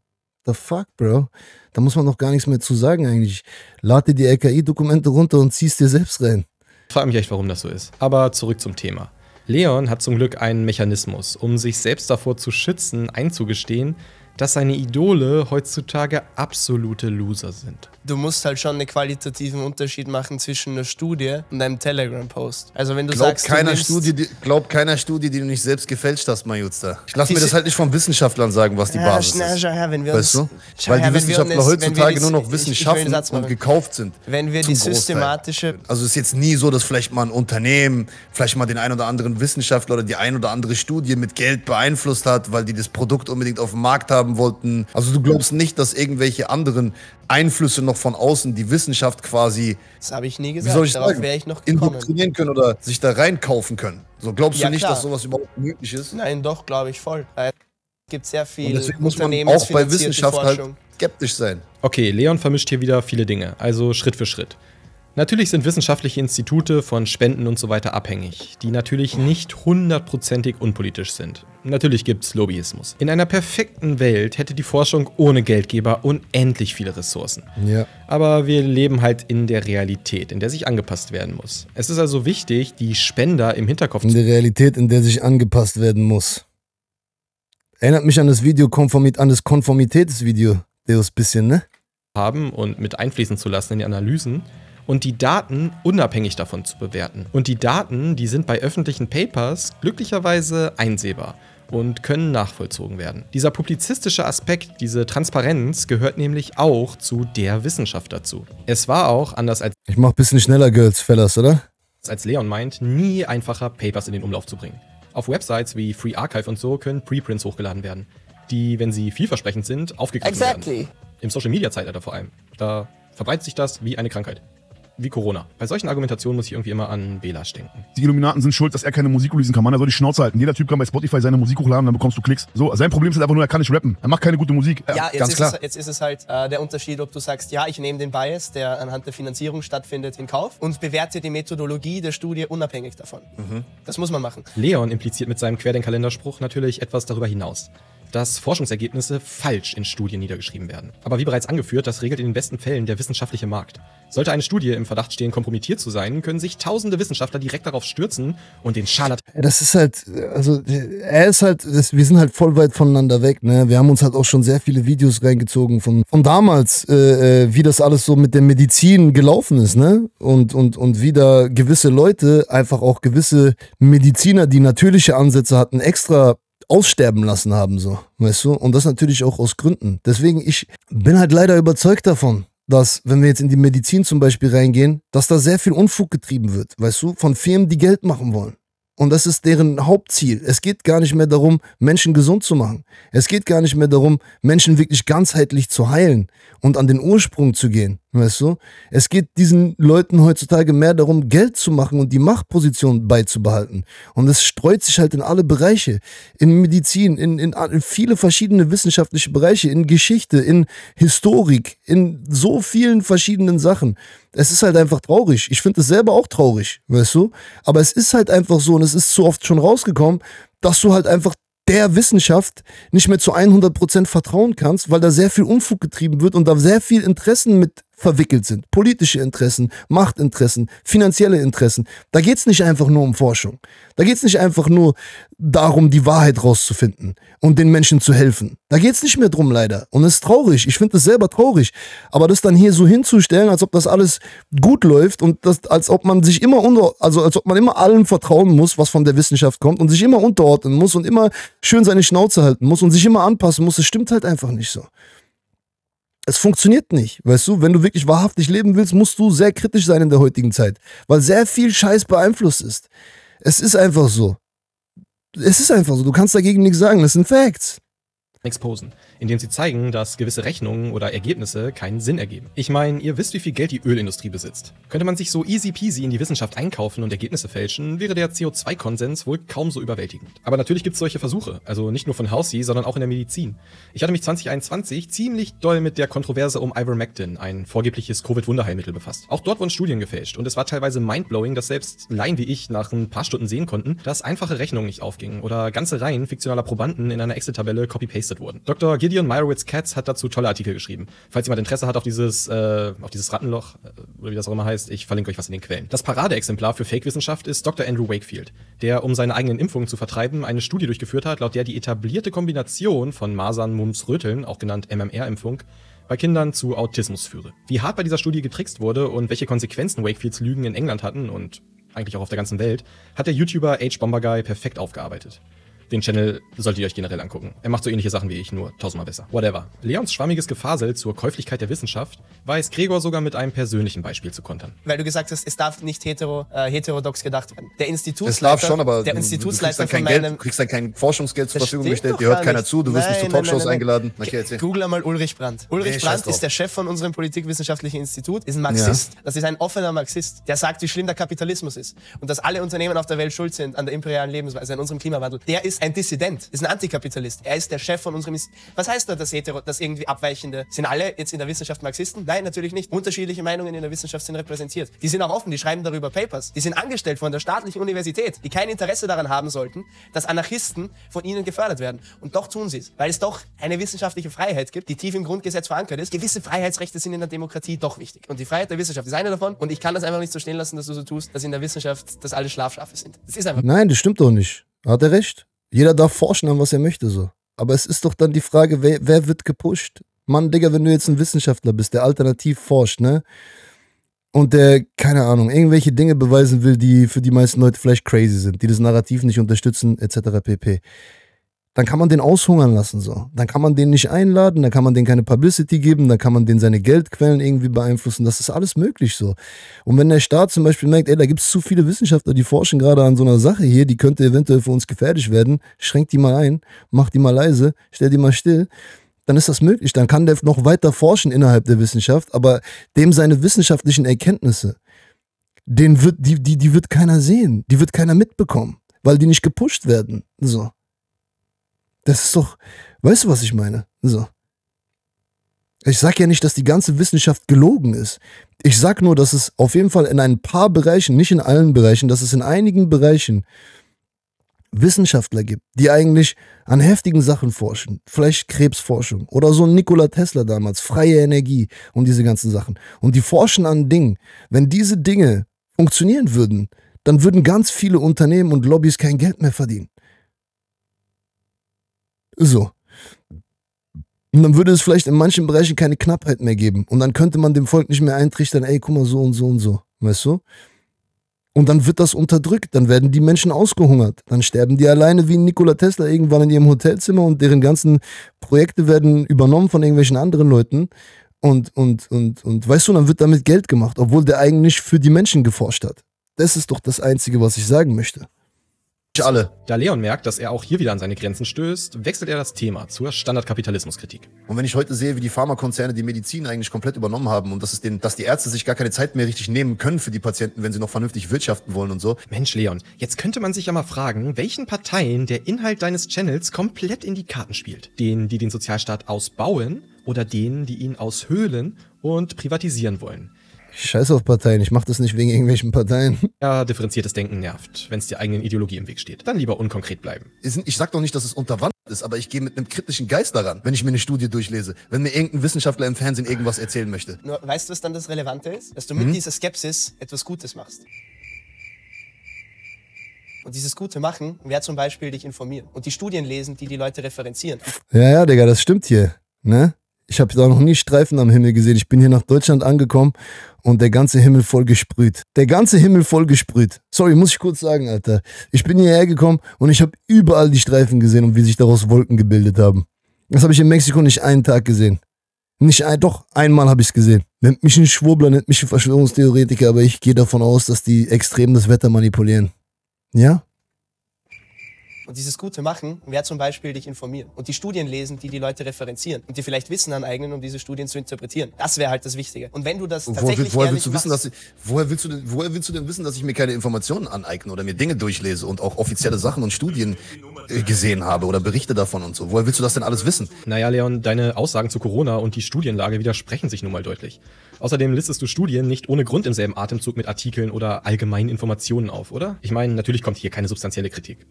The fuck, Bro? Da muss man noch gar nichts mehr zu sagen eigentlich. Lade dir die LKI-Dokumente runter und ziehst dir selbst rein. Ich frage mich echt, warum das so ist. Aber zurück zum Thema. Leon hat zum Glück einen Mechanismus, um sich selbst davor zu schützen, einzugestehen, dass seine Idole heutzutage absolute Loser sind. Du musst halt schon einen qualitativen Unterschied machen zwischen einer Studie und einem Telegram-Post. Also wenn du glaub sagst, keiner du Studie, die, glaub keiner Studie, die du nicht selbst gefälscht hast, Majutster. Ich lass mir das halt nicht von Wissenschaftlern sagen, was die ja, Basis na, ist. Na, ja, wenn wir weißt uns, du? Weil ja, die Wissenschaftler uns, heutzutage die, nur noch Wissen schaffen und gekauft sind. Wenn wir die systematische... Großteil. Also es ist jetzt nie so, dass vielleicht mal ein Unternehmen, vielleicht mal den einen oder anderen Wissenschaftler oder die ein oder andere Studie mit Geld beeinflusst hat, weil die das Produkt unbedingt auf dem Markt haben haben wollten. Also du glaubst nicht, dass irgendwelche anderen Einflüsse noch von außen die Wissenschaft quasi. Das habe ich nie gesagt. Wie soll ich Darauf wäre ich noch Indoktrinieren können oder sich da reinkaufen können. So glaubst ja, du nicht, klar. dass sowas überhaupt möglich ist? Nein, doch, glaube ich voll. Es gibt sehr viel. deswegen muss man auch bei Wissenschaft halt Forschung. halt skeptisch sein. Okay, Leon vermischt hier wieder viele Dinge. Also Schritt für Schritt. Natürlich sind wissenschaftliche Institute von Spenden und so weiter abhängig, die natürlich nicht hundertprozentig unpolitisch sind. Natürlich gibt's Lobbyismus. In einer perfekten Welt hätte die Forschung ohne Geldgeber unendlich viele Ressourcen. Ja. Aber wir leben halt in der Realität, in der sich angepasst werden muss. Es ist also wichtig, die Spender im Hinterkopf zu. In der Realität, in der sich angepasst werden muss. Erinnert mich an das Video Konformit an das Konformitätsvideo, Deus bisschen, ne? Haben und mit einfließen zu lassen in die Analysen und die Daten unabhängig davon zu bewerten. Und die Daten, die sind bei öffentlichen Papers glücklicherweise einsehbar und können nachvollzogen werden. Dieser publizistische Aspekt, diese Transparenz, gehört nämlich auch zu der Wissenschaft dazu. Es war auch, anders als... Ich mach bisschen schneller, Girls, Fellas, oder? Als Leon meint, nie einfacher, Papers in den Umlauf zu bringen. Auf Websites wie Free Archive und so können Preprints hochgeladen werden, die, wenn sie vielversprechend sind, aufgegriffen exactly. werden. Im Social-Media-Zeitalter vor allem. Da verbreitet sich das wie eine Krankheit wie Corona. Bei solchen Argumentationen muss ich irgendwie immer an Belasch denken. Die Illuminaten sind schuld, dass er keine Musik releasen kann. Mann, er soll die Schnauze halten. Jeder Typ kann bei Spotify seine Musik hochladen, und dann bekommst du Klicks. So, sein Problem ist halt einfach nur, er kann nicht rappen. Er macht keine gute Musik. Äh, ja, jetzt, ist Es, jetzt ist es halt äh, der Unterschied, ob du sagst, ja, ich nehme den Bias, der anhand der Finanzierung stattfindet, in Kauf und bewerte die Methodologie der Studie unabhängig davon. Mhm. Das muss man machen. Leon impliziert mit seinem Querdenkalenderspruch natürlich etwas darüber hinaus dass Forschungsergebnisse falsch in Studien niedergeschrieben werden. Aber wie bereits angeführt, das regelt in den besten Fällen der wissenschaftliche Markt. Sollte eine Studie im Verdacht stehen, kompromittiert zu sein, können sich tausende Wissenschaftler direkt darauf stürzen und den Scharlatan. Das ist halt, also er ist halt, das, wir sind halt voll weit voneinander weg. Ne? Wir haben uns halt auch schon sehr viele Videos reingezogen von, von damals, äh, äh wie das alles so mit der Medizin gelaufen ist, ne? Und, und, und wie da gewisse Leute, einfach auch gewisse Mediziner, die natürliche Ansätze hatten, extra aussterben lassen haben, so, weißt du? Und das natürlich auch aus Gründen. Deswegen, ich bin halt leider überzeugt davon, dass, wenn wir jetzt in die Medizin zum Beispiel reingehen, dass da sehr viel Unfug getrieben wird, weißt du, von Firmen, die Geld machen wollen. Und das ist deren Hauptziel. Es geht gar nicht mehr darum, Menschen gesund zu machen. Es geht gar nicht mehr darum, Menschen wirklich ganzheitlich zu heilen und an den Ursprung zu gehen. Weißt du? Es geht diesen Leuten heutzutage mehr darum, Geld zu machen und die Machtposition beizubehalten. Und es streut sich halt in alle Bereiche. In Medizin, in, in, in viele verschiedene wissenschaftliche Bereiche, in Geschichte, in Historik, in so vielen verschiedenen Sachen. Es ist halt einfach traurig. Ich finde es selber auch traurig, weißt du? Aber es ist halt einfach so und es ist so oft schon rausgekommen, dass du halt einfach der Wissenschaft nicht mehr zu 100% vertrauen kannst, weil da sehr viel Unfug getrieben wird und da sehr viel Interessen mit verwickelt sind. Politische Interessen, Machtinteressen, finanzielle Interessen. Da geht es nicht einfach nur um Forschung. Da geht es nicht einfach nur darum, die Wahrheit rauszufinden und den Menschen zu helfen. Da geht es nicht mehr drum, leider. Und es ist traurig. Ich finde es selber traurig. Aber das dann hier so hinzustellen, als ob das alles gut läuft und das, als ob man sich immer unter, also als ob man immer allem vertrauen muss, was von der Wissenschaft kommt und sich immer unterordnen muss und immer schön seine Schnauze halten muss und sich immer anpassen muss, das stimmt halt einfach nicht so es funktioniert nicht. Weißt du, wenn du wirklich wahrhaftig leben willst, musst du sehr kritisch sein in der heutigen Zeit, weil sehr viel Scheiß beeinflusst ist. Es ist einfach so. Es ist einfach so. Du kannst dagegen nichts sagen. Das sind Facts exposen, indem sie zeigen, dass gewisse Rechnungen oder Ergebnisse keinen Sinn ergeben. Ich meine, ihr wisst, wie viel Geld die Ölindustrie besitzt. Könnte man sich so easy peasy in die Wissenschaft einkaufen und Ergebnisse fälschen, wäre der CO2-Konsens wohl kaum so überwältigend. Aber natürlich gibt es solche Versuche, also nicht nur von Halsey, sondern auch in der Medizin. Ich hatte mich 2021 ziemlich doll mit der Kontroverse um Ivermectin, ein vorgebliches Covid-Wunderheilmittel, befasst. Auch dort wurden Studien gefälscht und es war teilweise mindblowing, dass selbst Laien wie ich nach ein paar Stunden sehen konnten, dass einfache Rechnungen nicht aufgingen oder ganze Reihen fiktionaler Probanden in einer Excel-Tabelle copy-pasted getestet wurden. Dr. Gideon Myrowitz katz hat dazu tolle Artikel geschrieben. Falls jemand Interesse hat auf dieses, äh, auf dieses Rattenloch, äh, oder wie das auch immer heißt, ich verlinke euch was in den Quellen. Das Paradeexemplar für Fake-Wissenschaft ist Dr. Andrew Wakefield, der, um seine eigenen Impfungen zu vertreiben, eine Studie durchgeführt hat, laut der die etablierte Kombination von Masern, Mumps, Röteln, auch genannt MMR-Impfung, bei Kindern zu Autismus führe. Wie hart bei dieser Studie getrickst wurde und welche Konsequenzen Wakefields Lügen in England hatten und eigentlich auch auf der ganzen Welt, hat der YouTuber H. Bomber Guy perfekt aufgearbeitet. Den Channel solltet ihr euch generell angucken. Er macht so ähnliche Sachen wie ich, nur tausendmal besser. Whatever. Leons schwammiges Gefasel zur Käuflichkeit der Wissenschaft weiß Gregor sogar mit einem persönlichen Beispiel zu kontern. Weil du gesagt hast, es darf nicht hetero, äh, heterodox gedacht werden. Der Institutsleiter... Es darf schon, aber der du, Institutsleiter du kriegst, dann kein Geld, kriegst dann kein Forschungsgeld zur Verfügung gestellt, dir hört keiner nicht. zu, du wirst nicht zu Talkshows nein, nein, eingeladen. Okay, erzähl. Google einmal Ulrich Brandt. Ulrich nee, Brandt ist der Chef von unserem Politikwissenschaftlichen Institut, ist ein Marxist. Ja. Das ist ein offener Marxist, der sagt, wie schlimm der Kapitalismus ist und dass alle Unternehmen auf der Welt schuld sind an der imperialen Lebensweise, an unserem Klimawandel. Der ist ist ein Dissident, ist ein Antikapitalist. Er ist der Chef von unserem... Ist Was heißt da das Hetero, das irgendwie Abweichende? Sind alle jetzt in der Wissenschaft Marxisten? Nein, natürlich nicht. Unterschiedliche Meinungen in der Wissenschaft sind repräsentiert. Die sind auch offen, die schreiben darüber Papers. Die sind angestellt von der staatlichen Universität, die kein Interesse daran haben sollten, dass Anarchisten von ihnen gefördert werden. Und doch tun sie es, weil es doch eine wissenschaftliche Freiheit gibt, die tief im Grundgesetz verankert ist. Gewisse Freiheitsrechte sind in der Demokratie doch wichtig. Und die Freiheit der Wissenschaft ist eine davon. Und ich kann das einfach nicht so stehen lassen, dass du so tust, dass in der Wissenschaft das alle Schlafschafe sind. Das ist einfach. Nein, das stimmt doch nicht. Hat er recht? Jeder darf forschen an, was er möchte, so. Aber es ist doch dann die Frage, wer, wer wird gepusht? Mann, Digga, wenn du jetzt ein Wissenschaftler bist, der alternativ forscht, ne? Und der, keine Ahnung, irgendwelche Dinge beweisen will, die für die meisten Leute vielleicht crazy sind, die das Narrativ nicht unterstützen, etc. pp dann kann man den aushungern lassen so. Dann kann man den nicht einladen, dann kann man den keine Publicity geben, dann kann man den seine Geldquellen irgendwie beeinflussen. Das ist alles möglich so. Und wenn der Staat zum Beispiel merkt, ey, da gibt es zu viele Wissenschaftler, die forschen gerade an so einer Sache hier, die könnte eventuell für uns gefährlich werden, schränkt die mal ein, macht die mal leise, stell die mal still dann ist das möglich. Dann kann der noch weiter forschen innerhalb der Wissenschaft, aber dem seine wissenschaftlichen Erkenntnisse, den wird, die, die, die wird keiner sehen, die wird keiner mitbekommen, weil die nicht gepusht werden. So. Das ist doch, weißt du, was ich meine? So. Ich sag ja nicht, dass die ganze Wissenschaft gelogen ist. Ich sag nur, dass es auf jeden Fall in ein paar Bereichen, nicht in allen Bereichen, dass es in einigen Bereichen Wissenschaftler gibt, die eigentlich an heftigen Sachen forschen. Vielleicht Krebsforschung oder so ein Nikola Tesla damals, freie Energie und diese ganzen Sachen. Und die forschen an Dingen. Wenn diese Dinge funktionieren würden, dann würden ganz viele Unternehmen und Lobbys kein Geld mehr verdienen. So. Und dann würde es vielleicht in manchen Bereichen keine Knappheit mehr geben. Und dann könnte man dem Volk nicht mehr eintrichtern, ey, guck mal, so und so und so. Weißt du? Und dann wird das unterdrückt, dann werden die Menschen ausgehungert, dann sterben die alleine wie Nikola Tesla irgendwann in ihrem Hotelzimmer und deren ganzen Projekte werden übernommen von irgendwelchen anderen Leuten. Und, und, und, und weißt du, dann wird damit Geld gemacht, obwohl der eigentlich für die Menschen geforscht hat. Das ist doch das Einzige, was ich sagen möchte alle. Da Leon merkt, dass er auch hier wieder an seine Grenzen stößt, wechselt er das Thema zur Standardkapitalismuskritik. Und wenn ich heute sehe, wie die Pharmakonzerne die Medizin eigentlich komplett übernommen haben und dass, es den, dass die Ärzte sich gar keine Zeit mehr richtig nehmen können für die Patienten, wenn sie noch vernünftig wirtschaften wollen und so. Mensch, Leon, jetzt könnte man sich ja mal fragen, welchen Parteien der Inhalt deines Channels komplett in die Karten spielt. Denen, die den Sozialstaat ausbauen oder denen, die ihn aushöhlen und privatisieren wollen. Ich scheiße auf Parteien, ich mache das nicht wegen irgendwelchen Parteien. Ja, differenziertes Denken nervt, wenn es der eigenen Ideologie im Weg steht. Dann lieber unkonkret bleiben. Ich sag doch nicht, dass es unterwandert ist, aber ich gehe mit einem kritischen Geist daran, wenn ich mir eine Studie durchlese, wenn mir irgendein Wissenschaftler im Fernsehen irgendwas erzählen möchte. Nur weißt du, was dann das Relevante ist? Dass du mit mhm. dieser Skepsis etwas Gutes machst. Und dieses Gute machen wer zum Beispiel dich informieren und die Studien lesen, die die Leute referenzieren. Ja, ja, Digga, das stimmt hier. Ne? Ich habe da noch nie Streifen am Himmel gesehen. Ich bin hier nach Deutschland angekommen und der ganze Himmel voll gesprüht. Der ganze Himmel voll gesprüht. Sorry, muss ich kurz sagen, Alter. Ich bin hierher gekommen und ich habe überall die Streifen gesehen und wie sich daraus Wolken gebildet haben. Das habe ich in Mexiko nicht einen Tag gesehen. Nicht ein, doch einmal habe ich es gesehen. Nennt mich ein Schwurbler, nennt mich ein Verschwörungstheoretiker, aber ich gehe davon aus, dass die extrem das Wetter manipulieren. Ja? Und dieses Gute machen wäre zum Beispiel dich informieren und die Studien lesen, die die Leute referenzieren und dir vielleicht Wissen aneignen, um diese Studien zu interpretieren. Das wäre halt das Wichtige. Und wenn du das tatsächlich woher, willst du wissen, dass ich, woher willst du denn, woher willst du denn wissen, dass ich mir keine Informationen aneigne oder mir Dinge durchlese und auch offizielle Sachen und Studien äh, gesehen habe oder Berichte davon und so. Woher willst du das denn alles wissen? Naja, Leon, deine Aussagen zu Corona und die Studienlage widersprechen sich nun mal deutlich. Außerdem listest du Studien nicht ohne Grund im selben Atemzug mit Artikeln oder allgemeinen Informationen auf, oder? Ich meine, natürlich kommt hier keine substanzielle Kritik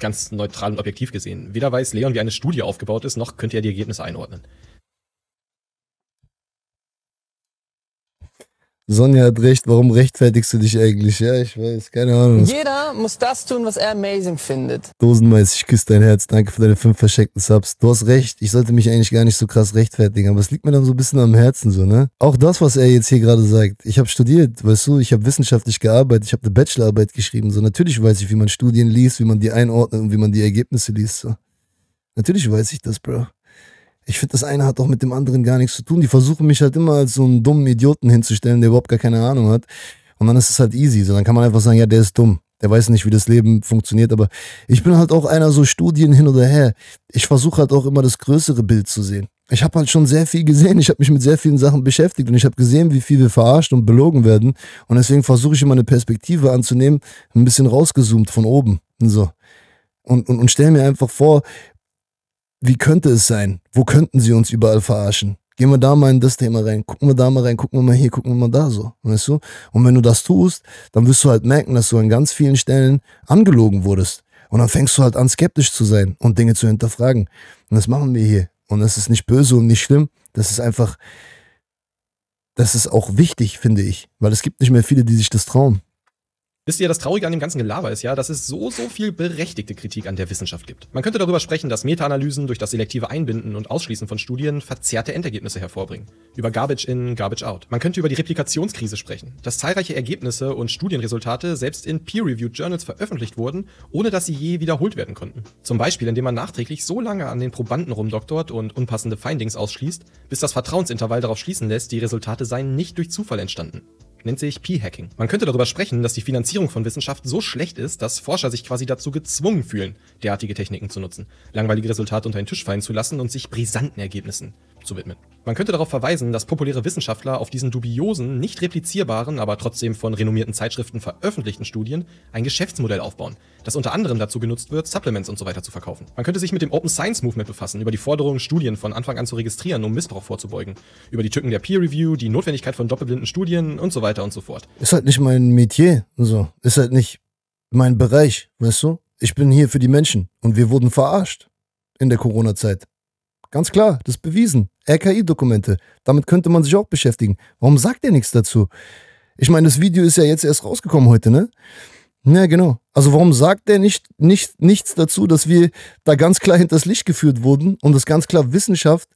ganz neutral und objektiv gesehen. Weder weiß Leon, wie eine Studie aufgebaut ist, noch könnte er die Ergebnisse einordnen. Sonja hat recht, warum rechtfertigst du dich eigentlich? Ja, ich weiß, keine Ahnung. Jeder muss das tun, was er amazing findet. Dosenmeiß, ich küsse dein Herz, danke für deine fünf verschenkten Subs. Du hast recht, ich sollte mich eigentlich gar nicht so krass rechtfertigen, aber es liegt mir dann so ein bisschen am Herzen so, ne? Auch das, was er jetzt hier gerade sagt. Ich habe studiert, weißt du, ich habe wissenschaftlich gearbeitet, ich habe eine Bachelorarbeit geschrieben, so. Natürlich weiß ich, wie man Studien liest, wie man die einordnet und wie man die Ergebnisse liest, so. Natürlich weiß ich das, Bro ich finde, das eine hat auch mit dem anderen gar nichts zu tun. Die versuchen mich halt immer als so einen dummen Idioten hinzustellen, der überhaupt gar keine Ahnung hat. Und dann ist es halt easy. So, dann kann man einfach sagen, ja, der ist dumm. Der weiß nicht, wie das Leben funktioniert. Aber ich bin halt auch einer so Studien hin oder her. Ich versuche halt auch immer das größere Bild zu sehen. Ich habe halt schon sehr viel gesehen. Ich habe mich mit sehr vielen Sachen beschäftigt und ich habe gesehen, wie viel wir verarscht und belogen werden. Und deswegen versuche ich immer eine Perspektive anzunehmen, ein bisschen rausgezoomt von oben. Und so. Und, und, und stell mir einfach vor, wie könnte es sein? Wo könnten sie uns überall verarschen? Gehen wir da mal in das Thema rein, gucken wir da mal rein, gucken wir mal hier, gucken wir mal da so, weißt du? Und wenn du das tust, dann wirst du halt merken, dass du an ganz vielen Stellen angelogen wurdest. Und dann fängst du halt an, skeptisch zu sein und Dinge zu hinterfragen. Und das machen wir hier. Und das ist nicht böse und nicht schlimm. Das ist einfach, das ist auch wichtig, finde ich. Weil es gibt nicht mehr viele, die sich das trauen. Wisst ihr, das Traurige an dem ganzen Gelaber ist ja, dass es so, so viel berechtigte Kritik an der Wissenschaft gibt. Man könnte darüber sprechen, dass Meta-Analysen durch das selektive Einbinden und Ausschließen von Studien verzerrte Endergebnisse hervorbringen. Über Garbage in, Garbage out. Man könnte über die Replikationskrise sprechen, dass zahlreiche Ergebnisse und Studienresultate selbst in Peer-Reviewed Journals veröffentlicht wurden, ohne dass sie je wiederholt werden konnten. Zum Beispiel, indem man nachträglich so lange an den Probanden rumdoktort und unpassende Findings ausschließt, bis das Vertrauensintervall darauf schließen lässt, die Resultate seien nicht durch Zufall entstanden nennt sich P-Hacking. Man könnte darüber sprechen, dass die Finanzierung von Wissenschaft so schlecht ist, dass Forscher sich quasi dazu gezwungen fühlen, derartige Techniken zu nutzen, langweilige Resultate unter den Tisch fallen zu lassen und sich brisanten Ergebnissen zu widmen. Man könnte darauf verweisen, dass populäre Wissenschaftler auf diesen dubiosen, nicht replizierbaren, aber trotzdem von renommierten Zeitschriften veröffentlichten Studien ein Geschäftsmodell aufbauen, das unter anderem dazu genutzt wird, Supplements und so weiter zu verkaufen. Man könnte sich mit dem Open Science Movement befassen, über die Forderung, Studien von Anfang an zu registrieren, um Missbrauch vorzubeugen, über die Tücken der Peer Review, die Notwendigkeit von doppelblinden Studien und so weiter und so fort. Ist halt nicht mein Metier, so. Ist halt nicht mein Bereich, weißt du? Ich bin hier für die Menschen und wir wurden verarscht in der Corona-Zeit. Ganz klar, das ist bewiesen. RKI-Dokumente. Damit könnte man sich auch beschäftigen. Warum sagt er nichts dazu? Ich meine, das Video ist ja jetzt erst rausgekommen heute, ne? Ja, genau. Also warum sagt er nicht, nicht, nichts dazu, dass wir da ganz klar hinters Licht geführt wurden und dass ganz klar Wissenschaft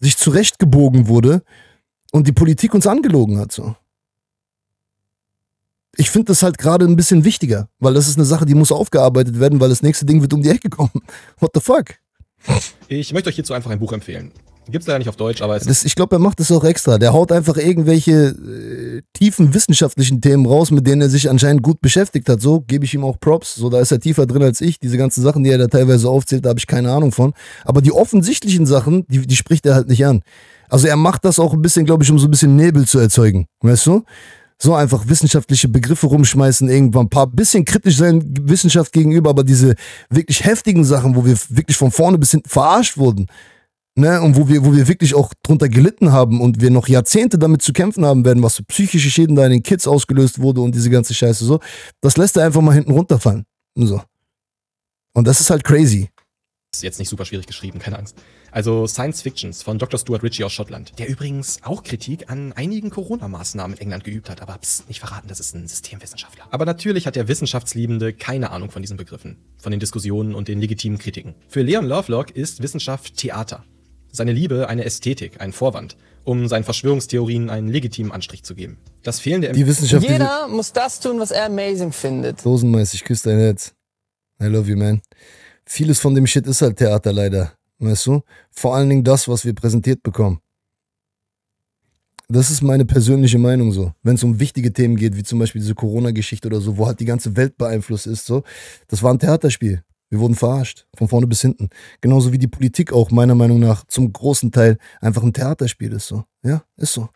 sich zurechtgebogen wurde und die Politik uns angelogen hat, so? ich finde das halt gerade ein bisschen wichtiger, weil das ist eine Sache, die muss aufgearbeitet werden, weil das nächste Ding wird um die Ecke kommen. What the fuck? Ich möchte euch hierzu einfach ein Buch empfehlen. Gibt's leider nicht auf Deutsch, aber es das, Ich glaube, er macht das auch extra. Der haut einfach irgendwelche äh, tiefen wissenschaftlichen Themen raus, mit denen er sich anscheinend gut beschäftigt hat. So gebe ich ihm auch Props. So, da ist er tiefer drin als ich. Diese ganzen Sachen, die er da teilweise aufzählt, da habe ich keine Ahnung von. Aber die offensichtlichen Sachen, die, die spricht er halt nicht an. Also er macht das auch ein bisschen, glaube ich, um so ein bisschen Nebel zu erzeugen. Weißt du? so einfach wissenschaftliche Begriffe rumschmeißen, irgendwann ein paar bisschen kritisch sein Wissenschaft gegenüber, aber diese wirklich heftigen Sachen, wo wir wirklich von vorne bis hinten verarscht wurden, ne, und wo wir, wo wir wirklich auch drunter gelitten haben und wir noch Jahrzehnte damit zu kämpfen haben werden, was für psychische Schäden da in den Kids ausgelöst wurde und diese ganze Scheiße so, das lässt er einfach mal hinten runterfallen. so. Und das ist halt crazy. Ist jetzt nicht super schwierig geschrieben, keine Angst. Also Science Fictions von Dr. Stuart Ritchie aus Schottland, der übrigens auch Kritik an einigen Corona-Maßnahmen in England geübt hat, aber psst, nicht verraten, das ist ein Systemwissenschaftler. Aber natürlich hat der Wissenschaftsliebende keine Ahnung von diesen Begriffen, von den Diskussionen und den legitimen Kritiken. Für Leon Lovelock ist Wissenschaft Theater. Seine Liebe eine Ästhetik, ein Vorwand, um seinen Verschwörungstheorien einen legitimen Anstrich zu geben. Das fehlende... Die Wissenschaft... Jeder muss das tun, was er amazing findet. Dosenmeiß, ich küsse dein Herz. I love you, man. Vieles von dem Shit ist halt Theater leider. Weißt du? Vor allen Dingen das, was wir präsentiert bekommen. Das ist meine persönliche Meinung so. Wenn es um wichtige Themen geht, wie zum Beispiel diese Corona-Geschichte oder so, wo halt die ganze Welt beeinflusst ist, so, das war ein Theaterspiel. Wir wurden verarscht, von vorne bis hinten. Genauso wie die Politik auch meiner Meinung nach zum großen Teil einfach ein Theaterspiel ist so. Ja, ist so.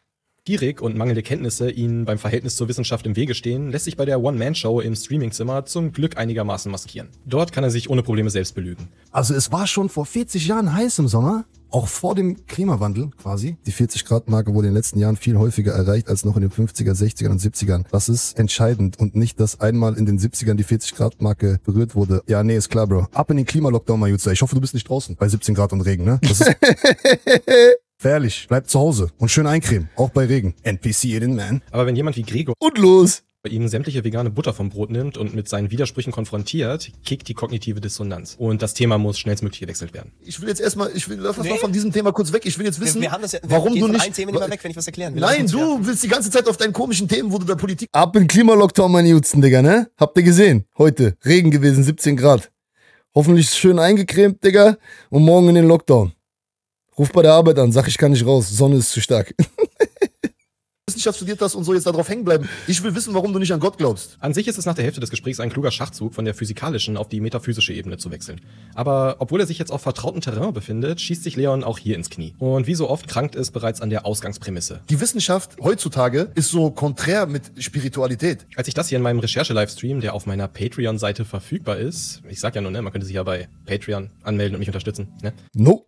Gierig und mangelnde Kenntnisse ihnen beim Verhältnis zur Wissenschaft im Wege stehen, lässt sich bei der One-Man-Show im Streamingzimmer zum Glück einigermaßen maskieren. Dort kann er sich ohne Probleme selbst belügen. Also es war schon vor 40 Jahren heiß im Sommer, auch vor dem Klimawandel quasi. Die 40-Grad-Marke wurde in den letzten Jahren viel häufiger erreicht als noch in den 50er, 60 ern und 70ern. Das ist entscheidend und nicht, dass einmal in den 70ern die 40-Grad-Marke berührt wurde. Ja, nee, ist klar, Bro. Ab in den Klimalockdown, Majuza. Ich hoffe, du bist nicht draußen bei 17 Grad und Regen, ne? Das ist Ehrlich, bleibt zu Hause und schön eincremen, auch bei Regen. NPC in den Man. Aber wenn jemand wie Gregor und los bei ihm sämtliche vegane Butter vom Brot nimmt und mit seinen Widersprüchen konfrontiert, kickt die kognitive Dissonanz. Und das Thema muss schnellstmöglich gewechselt werden. Ich will jetzt erstmal, ich will, lass nee. mal von diesem Thema kurz weg. Ich will jetzt wissen, wir, wir ja, warum du nicht. Ein Thema nicht weg, wenn ich was erklären will. Nein, du werden. willst die ganze Zeit auf deinen komischen Themen, wo du da Politik. Ab in Klimalockdown, meine Jutzen, Digga, ne? Habt ihr gesehen? Heute. Regen gewesen, 17 Grad. Hoffentlich schön eingecremt, Digga. Und morgen in den Lockdown. Ruf bei der Arbeit an, sag ich kann nicht raus, Sonne ist zu stark. Wissenschaft studiert das und so jetzt darauf hängen bleiben. Ich will wissen, warum du nicht an Gott glaubst. An sich ist es nach der Hälfte des Gesprächs ein kluger Schachzug, von der physikalischen auf die metaphysische Ebene zu wechseln. Aber obwohl er sich jetzt auf vertrautem Terrain befindet, schießt sich Leon auch hier ins Knie. Und wie so oft krankt es bereits an der Ausgangsprämisse. Die Wissenschaft heutzutage ist so konträr mit Spiritualität. Als ich das hier in meinem Recherche-Livestream, der auf meiner Patreon-Seite verfügbar ist, ich sag ja nur, ne, man könnte sich ja bei Patreon anmelden und mich unterstützen, ne? Nope.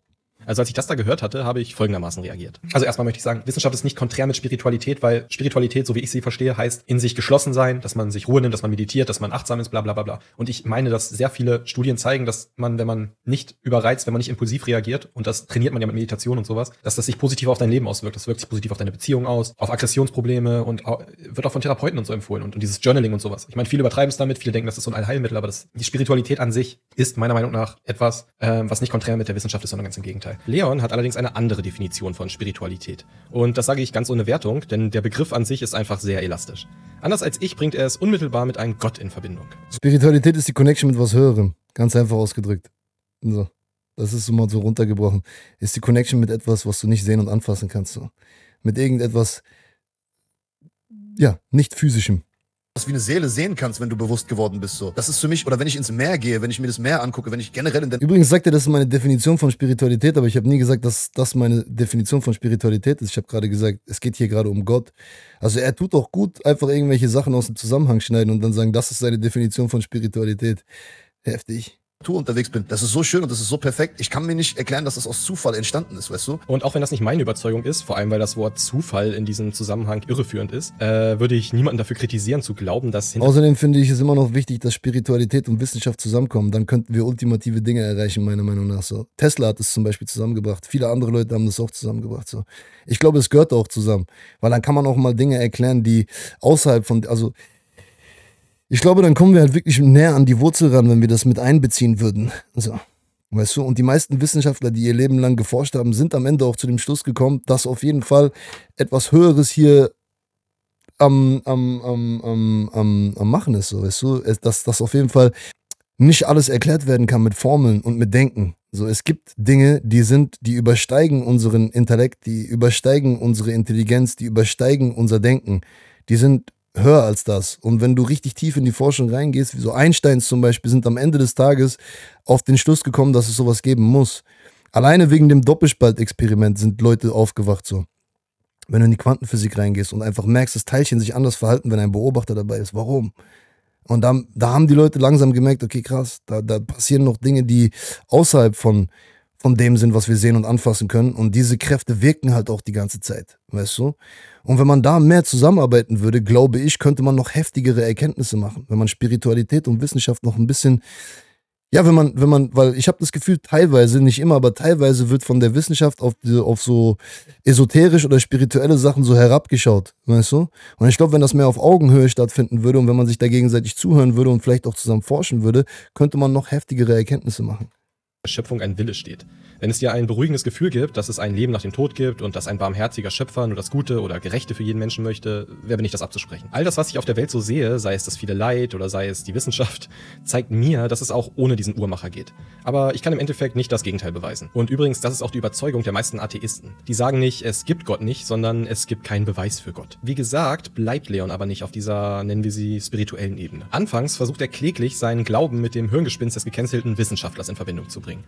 Also als ich das da gehört hatte, habe ich folgendermaßen reagiert. Also erstmal möchte ich sagen, Wissenschaft ist nicht konträr mit Spiritualität, weil Spiritualität, so wie ich sie verstehe, heißt in sich geschlossen sein, dass man sich Ruhe nimmt, dass man meditiert, dass man achtsam ist, bla bla bla bla. Und ich meine, dass sehr viele Studien zeigen, dass man, wenn man nicht überreizt, wenn man nicht impulsiv reagiert, und das trainiert man ja mit Meditation und sowas, dass das sich positiv auf dein Leben auswirkt. Das wirkt sich positiv auf deine Beziehung aus, auf Aggressionsprobleme und wird auch von Therapeuten und so empfohlen und, und dieses Journaling und sowas. Ich meine, viele übertreiben es damit, viele denken, das ist so ein Allheilmittel, aber das, die Spiritualität an sich ist meiner Meinung nach etwas, ähm, was nicht konträr mit der Wissenschaft ist, sondern ganz im Gegenteil. Leon hat allerdings eine andere Definition von Spiritualität. Und das sage ich ganz ohne Wertung, denn der Begriff an sich ist einfach sehr elastisch. Anders als ich bringt er es unmittelbar mit einem Gott in Verbindung. Spiritualität ist die Connection mit was Höherem, ganz einfach ausgedrückt. So. Das ist so mal so runtergebrochen. Ist die Connection mit etwas, was du nicht sehen und anfassen kannst. So. Mit irgendetwas, ja, nicht physischem was wie eine Seele sehen kannst, wenn du bewusst geworden bist. So, das ist für mich oder wenn ich ins Meer gehe, wenn ich mir das Meer angucke, wenn ich generell in den Übrigens sagt er, das ist meine Definition von Spiritualität, aber ich habe nie gesagt, dass das meine Definition von Spiritualität ist. Ich habe gerade gesagt, es geht hier gerade um Gott. Also er tut auch gut, einfach irgendwelche Sachen aus dem Zusammenhang schneiden und dann sagen, das ist seine Definition von Spiritualität. Heftig. Tour unterwegs bin. Das ist so schön und das ist so perfekt. Ich kann mir nicht erklären, dass das aus Zufall entstanden ist, weißt du? Und auch wenn das nicht meine Überzeugung ist, vor allem weil das Wort Zufall in diesem Zusammenhang irreführend ist, äh, würde ich niemanden dafür kritisieren, zu glauben, dass. Außerdem finde ich es immer noch wichtig, dass Spiritualität und Wissenschaft zusammenkommen. Dann könnten wir ultimative Dinge erreichen, meiner Meinung nach. So. Tesla hat es zum Beispiel zusammengebracht. Viele andere Leute haben das auch zusammengebracht. So. Ich glaube, es gehört auch zusammen, weil dann kann man auch mal Dinge erklären, die außerhalb von. Also, ich glaube, dann kommen wir halt wirklich näher an die Wurzel ran, wenn wir das mit einbeziehen würden. So. Also, weißt du, und die meisten Wissenschaftler, die ihr Leben lang geforscht haben, sind am Ende auch zu dem Schluss gekommen, dass auf jeden Fall etwas Höheres hier am, am, am, am, am, am Machen ist, so, weißt du, dass das auf jeden Fall nicht alles erklärt werden kann mit Formeln und mit Denken. So, es gibt Dinge, die sind, die übersteigen unseren Intellekt, die übersteigen unsere Intelligenz, die übersteigen unser Denken. Die sind höher als das. Und wenn du richtig tief in die Forschung reingehst, wie so Einsteins zum Beispiel, sind am Ende des Tages auf den Schluss gekommen, dass es sowas geben muss. Alleine wegen dem Doppelspaltexperiment sind Leute aufgewacht so. Wenn du in die Quantenphysik reingehst und einfach merkst, dass Teilchen sich anders verhalten, wenn ein Beobachter dabei ist. Warum? Und da, da haben die Leute langsam gemerkt, okay, krass, da, da passieren noch Dinge, die außerhalb von, von dem sind, was wir sehen und anfassen können. Und diese Kräfte wirken halt auch die ganze Zeit, weißt du? Und wenn man da mehr zusammenarbeiten würde, glaube ich, könnte man noch heftigere Erkenntnisse machen, wenn man Spiritualität und Wissenschaft noch ein bisschen ja, wenn man, wenn man, weil ich habe das Gefühl, teilweise, nicht immer, aber teilweise wird von der Wissenschaft auf, die, auf so esoterisch oder spirituelle Sachen so herabgeschaut, weißt du? Und ich glaube, wenn das mehr auf Augenhöhe stattfinden würde und wenn man sich da gegenseitig zuhören würde und vielleicht auch zusammen forschen würde, könnte man noch heftigere Erkenntnisse machen. Schöpfung ein Wille steht. Wenn es dir ein beruhigendes Gefühl gibt, dass es ein Leben nach dem Tod gibt und dass ein barmherziger Schöpfer nur das Gute oder Gerechte für jeden Menschen möchte, wer bin ich das abzusprechen? All das, was ich auf der Welt so sehe, sei es das viele Leid oder sei es die Wissenschaft, zeigt mir, dass es auch ohne diesen Uhrmacher geht. Aber ich kann im Endeffekt nicht das Gegenteil beweisen. Und übrigens, das ist auch die Überzeugung der meisten Atheisten. Die sagen nicht, es gibt Gott nicht, sondern es gibt keinen Beweis für Gott. Wie gesagt, bleibt Leon aber nicht auf dieser, nennen wir sie, spirituellen Ebene. Anfangs versucht er kläglich, seinen Glauben mit dem Hirngespinst des gecancelten Wissenschaftlers in Verbindung zu bringen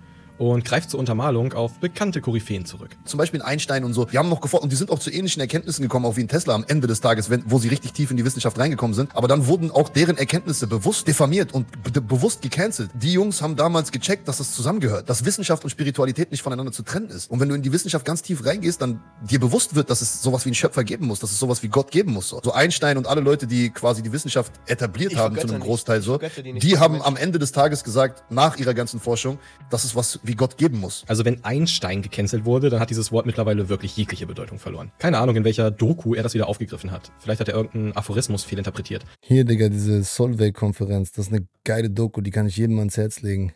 und greift zur Untermalung auf bekannte Koryphäen zurück. Zum Beispiel Einstein und so. Die haben noch geforscht und die sind auch zu ähnlichen Erkenntnissen gekommen, auch wie in Tesla am Ende des Tages, wenn, wo sie richtig tief in die Wissenschaft reingekommen sind. Aber dann wurden auch deren Erkenntnisse bewusst diffamiert und bewusst gecancelt. Die Jungs haben damals gecheckt, dass das zusammengehört, dass Wissenschaft und Spiritualität nicht voneinander zu trennen ist. Und wenn du in die Wissenschaft ganz tief reingehst, dann dir bewusst wird, dass es sowas wie einen Schöpfer geben muss, dass es sowas wie Gott geben muss. So, so Einstein und alle Leute, die quasi die Wissenschaft etabliert ich haben, zu einem Großteil so, die, die haben am Ende des Tages gesagt, nach ihrer ganzen Forschung, dass es was wie die Gott geben muss. Also wenn Einstein gecancelt wurde, dann hat dieses Wort mittlerweile wirklich jegliche Bedeutung verloren. Keine Ahnung, in welcher Doku er das wieder aufgegriffen hat. Vielleicht hat er irgendeinen Aphorismus fehlinterpretiert. Hier, Digga, diese Solvay-Konferenz, das ist eine geile Doku, die kann ich jedem ans Herz legen.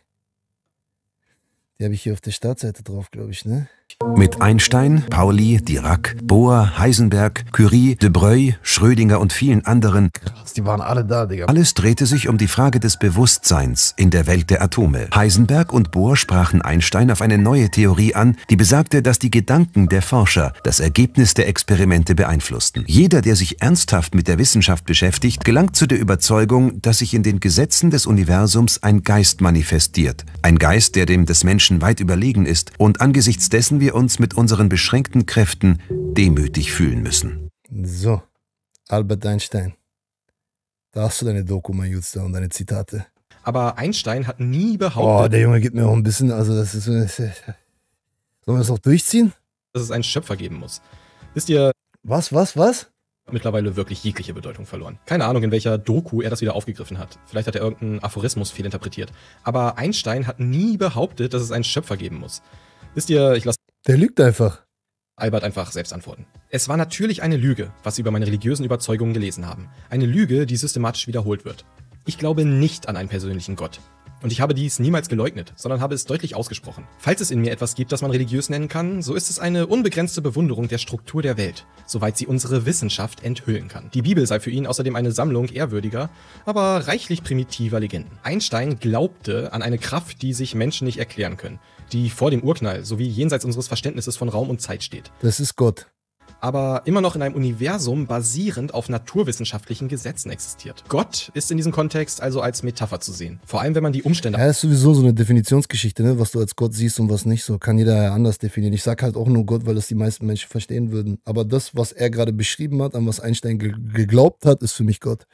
Die habe ich hier auf der Startseite drauf, glaube ich, ne? Mit Einstein, Pauli, Dirac, Bohr, Heisenberg, Curie, De Breuil, Schrödinger und vielen anderen. Krass, die waren alle da, Digga. Alles drehte sich um die Frage des Bewusstseins in der Welt der Atome. Heisenberg und Bohr sprachen Einstein auf eine neue Theorie an, die besagte, dass die Gedanken der Forscher das Ergebnis der Experimente beeinflussten. Jeder, der sich ernsthaft mit der Wissenschaft beschäftigt, gelangt zu der Überzeugung, dass sich in den Gesetzen des Universums ein Geist manifestiert. Ein Geist, der dem des Menschen weit überlegen ist und angesichts dessen dürfen wir uns mit unseren beschränkten Kräften demütig fühlen müssen. So, Albert Einstein. Da hast du deine Doku, mein Jutster, und deine Zitate. Aber Einstein hat nie behauptet. Oh, der Junge gibt mir auch ein bisschen, also das ist. Sollen wir das noch durchziehen? Dass es einen Schöpfer geben muss. Wisst ihr. Was, was, was? mittlerweile wirklich jegliche Bedeutung verloren. Keine Ahnung, in welcher Doku er das wieder aufgegriffen hat. Vielleicht hat er irgendeinen Aphorismus fehlinterpretiert. Aber Einstein hat nie behauptet, dass es einen Schöpfer geben muss. Wisst ihr, ich lasse der lügt einfach. Albert einfach selbst antworten. Es war natürlich eine Lüge, was Sie über meine religiösen Überzeugungen gelesen haben. Eine Lüge, die systematisch wiederholt wird. Ich glaube nicht an einen persönlichen Gott. Und ich habe dies niemals geleugnet, sondern habe es deutlich ausgesprochen. Falls es in mir etwas gibt, das man religiös nennen kann, so ist es eine unbegrenzte Bewunderung der Struktur der Welt, soweit sie unsere Wissenschaft enthüllen kann. Die Bibel sei für ihn außerdem eine Sammlung ehrwürdiger, aber reichlich primitiver Legenden. Einstein glaubte an eine Kraft, die sich Menschen nicht erklären können, die vor dem Urknall sowie jenseits unseres Verständnisses von Raum und Zeit steht. Das ist Gott. Aber immer noch in einem Universum basierend auf naturwissenschaftlichen Gesetzen existiert. Gott ist in diesem Kontext also als Metapher zu sehen. Vor allem, wenn man die Umstände. Ja, ist sowieso so eine Definitionsgeschichte, ne? was du als Gott siehst und was nicht. So kann jeder ja anders definieren. Ich sage halt auch nur Gott, weil das die meisten Menschen verstehen würden. Aber das, was er gerade beschrieben hat, an was Einstein ge geglaubt hat, ist für mich Gott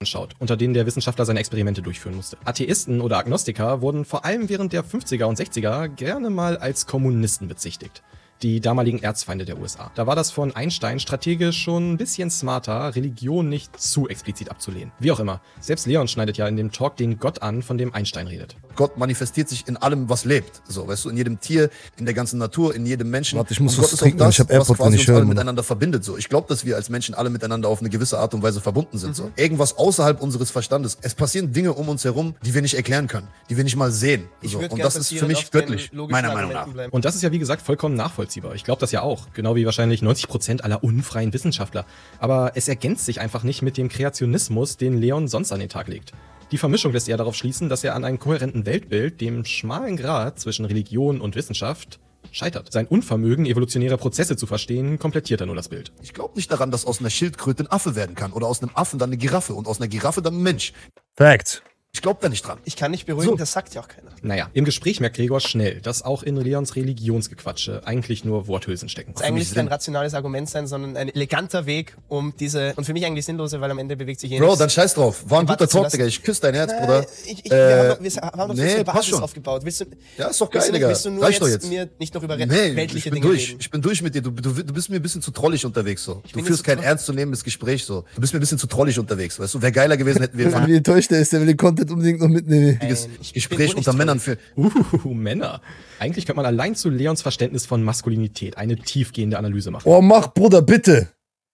anschaut, unter denen der Wissenschaftler seine Experimente durchführen musste. Atheisten oder Agnostiker wurden vor allem während der 50er und 60er gerne mal als Kommunisten bezichtigt die damaligen Erzfeinde der USA. Da war das von Einstein strategisch schon ein bisschen smarter, Religion nicht zu explizit abzulehnen. Wie auch immer, selbst Leon schneidet ja in dem Talk den Gott an, von dem Einstein redet. Gott manifestiert sich in allem, was lebt. So, weißt du, in jedem Tier, in der ganzen Natur, in jedem Menschen. Warte, ich muss und was Gott trinken, das, ich habe Airport, was ich höre. alle miteinander verbindet. So, ich glaube, dass wir als Menschen alle miteinander auf eine gewisse Art und Weise verbunden sind. Mhm. So, irgendwas außerhalb unseres Verstandes. Es passieren Dinge um uns herum, die wir nicht erklären können, die wir nicht mal sehen. So. Und das ist für mich göttlich, meiner Meinung nach. Und das ist ja, wie gesagt, vollkommen nachvollziehbar nachvollziehbar. Ich glaube das ja auch, genau wie wahrscheinlich 90% Prozent aller unfreien Wissenschaftler. Aber es ergänzt sich einfach nicht mit dem Kreationismus, den Leon sonst an den Tag legt. Die Vermischung lässt eher darauf schließen, dass er an einem kohärenten Weltbild, dem schmalen Grad zwischen Religion und Wissenschaft, scheitert. Sein Unvermögen, evolutionäre Prozesse zu verstehen, komplettiert er nur das Bild. Ich glaube nicht daran, dass aus einer Schildkröte ein Affe werden kann oder aus einem Affen dann eine Giraffe und aus einer Giraffe dann ein Mensch. Fact. Ich glaube da nicht dran. Ich kann nicht beruhigen, so. das sagt ja auch keiner. Naja, im Gespräch merkt Gregor schnell, dass auch in Leons Religionsgequatsche eigentlich nur Worthülsen stecken. Das ist eigentlich kein rationales Argument sein, sondern ein eleganter Weg, um diese, und für mich eigentlich sinnlose, weil am Ende bewegt sich jeder. Eh Bro, dann scheiß drauf. War ein guter Talk, Digga. Ich küsse dein Herz, Na, Bruder. Ich, ich, äh, wir haben äh, doch, wir haben Basis schon. aufgebaut. Willst du, ja, ist doch geil, willst du, Digga. Willst du nur Reicht jetzt, jetzt mir nicht noch über nee, weltliche ich bin Dinge durch. Reden? Ich bin durch mit dir. Du, du, du bist mir ein bisschen zu trollig unterwegs, so. du führst kein ernstzunehmendes Gespräch, so. Du bist mir ein bisschen zu trollig unterwegs, weißt du. Wäre geiler gewesen, hätten wir... Wie enttäuscht er ist, der will den Content jetzt unbedingt noch mit ein ähm, Gespräch unter Männern für. Uh, Männer. Eigentlich könnte man allein zu Leons Verständnis von Maskulinität eine tiefgehende Analyse machen. Oh, mach, Bruder, bitte.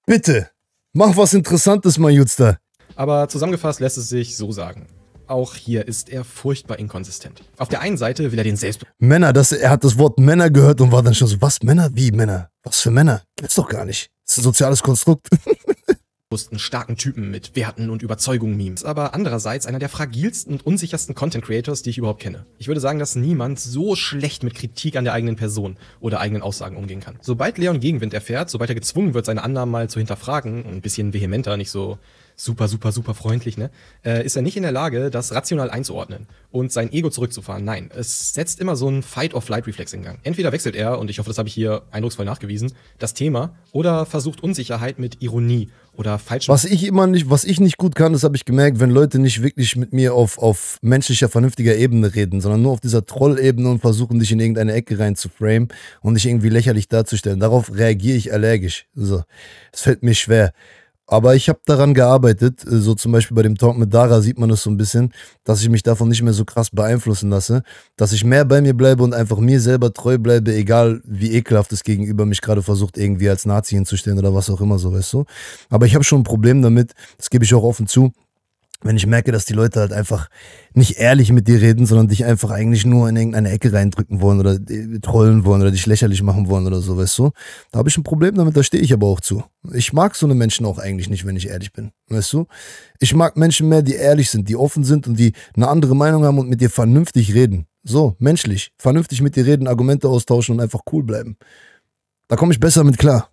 Bitte. Mach was Interessantes, mein Jutster. Aber zusammengefasst lässt es sich so sagen. Auch hier ist er furchtbar inkonsistent. Auf der einen Seite will er den Selbst... Männer, das, er hat das Wort Männer gehört und war dann schon so, was, Männer? Wie Männer? Was für Männer? Gibt's doch gar nicht. Das ist ein soziales Konstrukt. bewussten, starken Typen mit Werten und Überzeugungen meme. aber andererseits einer der fragilsten und unsichersten Content-Creators, die ich überhaupt kenne. Ich würde sagen, dass niemand so schlecht mit Kritik an der eigenen Person oder eigenen Aussagen umgehen kann. Sobald Leon Gegenwind erfährt, sobald er gezwungen wird, seine Annahmen mal zu hinterfragen, ein bisschen vehementer, nicht so super, super, super freundlich, ne? Äh, ist er nicht in der Lage, das rational einzuordnen und sein Ego zurückzufahren. Nein, es setzt immer so einen Fight-of-Flight-Reflex in Gang. Entweder wechselt er, und ich hoffe, das habe ich hier eindrucksvoll nachgewiesen, das Thema oder versucht Unsicherheit mit Ironie oder falsch. Was ich immer nicht, was ich nicht gut kann, das habe ich gemerkt, wenn Leute nicht wirklich mit mir auf, auf menschlicher, vernünftiger Ebene reden, sondern nur auf dieser Troll-Ebene und versuchen, dich in irgendeine Ecke reinzuframen und dich irgendwie lächerlich darzustellen. Darauf reagiere ich allergisch. So. Es fällt mir schwer. Aber ich habe daran gearbeitet, äh, so zum Beispiel bei dem Talk mit Dara sieht man es so ein bisschen, dass ich mich davon nicht mehr so krass beeinflussen lasse, dass ich mehr bei mir bleibe und einfach mir selber treu bleibe, egal wie ekelhaft es gegenüber mich gerade versucht, irgendwie als Nazi hinzustellen oder was auch immer, so weißt du. Aber ich habe schon ein Problem damit, das gebe ich auch offen zu, wenn ich merke, dass die Leute halt einfach nicht ehrlich mit dir reden, sondern dich einfach eigentlich nur in irgendeine Ecke reindrücken wollen oder äh, trollen wollen oder dich lächerlich machen wollen oder so, weißt du? Da habe ich ein Problem damit, da stehe ich aber auch zu. Ich mag so eine Menschen auch eigentlich nicht, wenn ich ehrlich bin, weißt du? Ich mag Menschen mehr, die ehrlich sind, die offen sind und die eine andere Meinung haben und mit dir vernünftig reden. So, menschlich, vernünftig mit dir reden, Argumente austauschen und einfach cool bleiben. Da komme ich besser mit klar.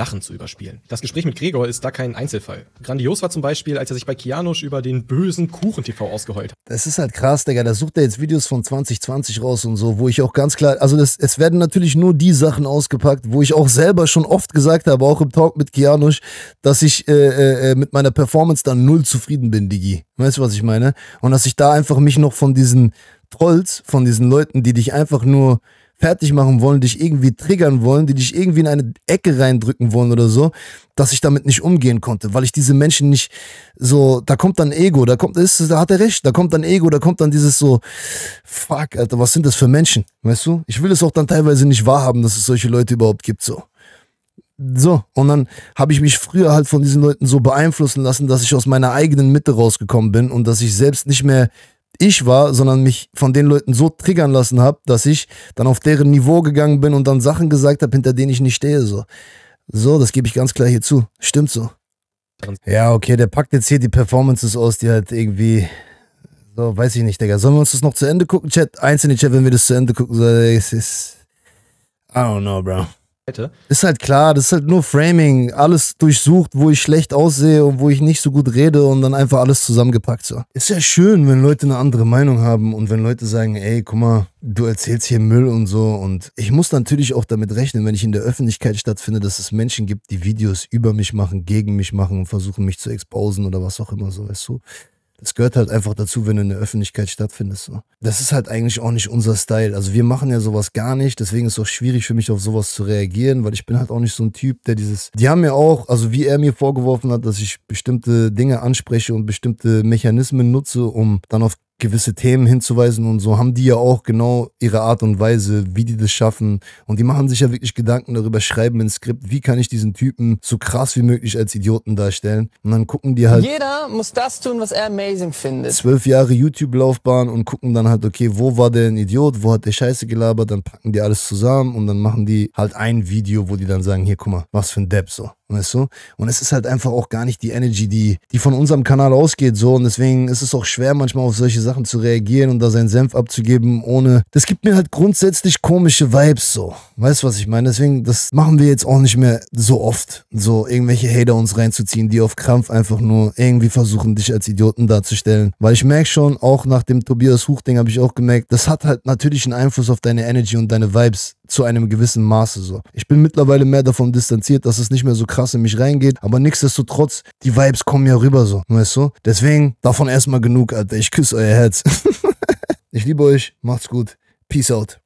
Sachen zu überspielen. Das Gespräch mit Gregor ist da kein Einzelfall. Grandios war zum Beispiel, als er sich bei Kianosch über den bösen Kuchen-TV ausgeheult hat. Das ist halt krass, Digga. Da sucht er jetzt Videos von 2020 raus und so, wo ich auch ganz klar, also das, es werden natürlich nur die Sachen ausgepackt, wo ich auch selber schon oft gesagt habe, auch im Talk mit Kianosch, dass ich äh, äh, mit meiner Performance dann null zufrieden bin, Digi. Weißt du, was ich meine? Und dass ich da einfach mich noch von diesen Trolls, von diesen Leuten, die dich einfach nur fertig machen wollen, dich irgendwie triggern wollen, die dich irgendwie in eine Ecke reindrücken wollen oder so, dass ich damit nicht umgehen konnte, weil ich diese Menschen nicht so, da kommt dann Ego, da kommt, ist, da hat er recht, da kommt dann Ego, da kommt dann dieses so, fuck, Alter, was sind das für Menschen, weißt du? Ich will es auch dann teilweise nicht wahrhaben, dass es solche Leute überhaupt gibt, so. So, und dann habe ich mich früher halt von diesen Leuten so beeinflussen lassen, dass ich aus meiner eigenen Mitte rausgekommen bin und dass ich selbst nicht mehr ich war, sondern mich von den Leuten so triggern lassen habe, dass ich dann auf deren Niveau gegangen bin und dann Sachen gesagt habe, hinter denen ich nicht stehe. So, so das gebe ich ganz klar hier zu. Stimmt so. Ja, okay, der packt jetzt hier die Performances aus, die halt irgendwie. So, weiß ich nicht, Digga. Sollen wir uns das noch zu Ende gucken, Chat? Eins in den Chat, wenn wir das zu Ende gucken. So, es ist, I don't know, bro. Seite. Ist halt klar, das ist halt nur Framing. Alles durchsucht, wo ich schlecht aussehe und wo ich nicht so gut rede und dann einfach alles zusammengepackt so. Ist ja schön, wenn Leute eine andere Meinung haben und wenn Leute sagen, ey, guck mal, du erzählst hier Müll und so. Und ich muss natürlich auch damit rechnen, wenn ich in der Öffentlichkeit stattfinde, dass es Menschen gibt, die Videos über mich machen, gegen mich machen und versuchen mich zu exposen oder was auch immer so, weißt du. Das gehört halt einfach dazu, wenn du in der Öffentlichkeit stattfindest. So. Das ist halt eigentlich auch nicht unser Style. Also wir machen ja sowas gar nicht, deswegen ist es auch schwierig für mich auf sowas zu reagieren, weil ich bin halt auch nicht so ein Typ, der dieses... Die haben mir auch, also wie er mir vorgeworfen hat, dass ich bestimmte Dinge anspreche und bestimmte Mechanismen nutze, um dann auf gewisse Themen hinzuweisen und so, haben die ja auch genau ihre Art und Weise, wie die das schaffen. Und die machen sich ja wirklich Gedanken darüber, schreiben ins Skript, wie kann ich diesen Typen so krass wie möglich als Idioten darstellen. Und dann gucken die halt. Jeder muss das tun, was er amazing findet. Zwölf Jahre YouTube-Laufbahn und gucken dann halt, okay, wo war der ein Idiot, wo hat der Scheiße gelabert, dann packen die alles zusammen und dann machen die halt ein Video, wo die dann sagen, hier, guck mal, was für ein Depp so. Weißt du? Und es ist halt einfach auch gar nicht die Energy, die, die von unserem Kanal ausgeht, so. Und deswegen ist es auch schwer, manchmal auf solche Sachen zu reagieren und da seinen Senf abzugeben, ohne. Das gibt mir halt grundsätzlich komische Vibes, so. Weißt du, was ich meine? Deswegen, das machen wir jetzt auch nicht mehr so oft, so irgendwelche Hater uns reinzuziehen, die auf Krampf einfach nur irgendwie versuchen, dich als Idioten darzustellen. Weil ich merke schon, auch nach dem Tobias Huch-Ding habe ich auch gemerkt, das hat halt natürlich einen Einfluss auf deine Energy und deine Vibes zu einem gewissen Maße so. Ich bin mittlerweile mehr davon distanziert, dass es nicht mehr so krass in mich reingeht, aber nichtsdestotrotz, die Vibes kommen ja rüber so, weißt du? Deswegen, davon erstmal genug, Alter. Ich küsse euer Herz. ich liebe euch, macht's gut. Peace out.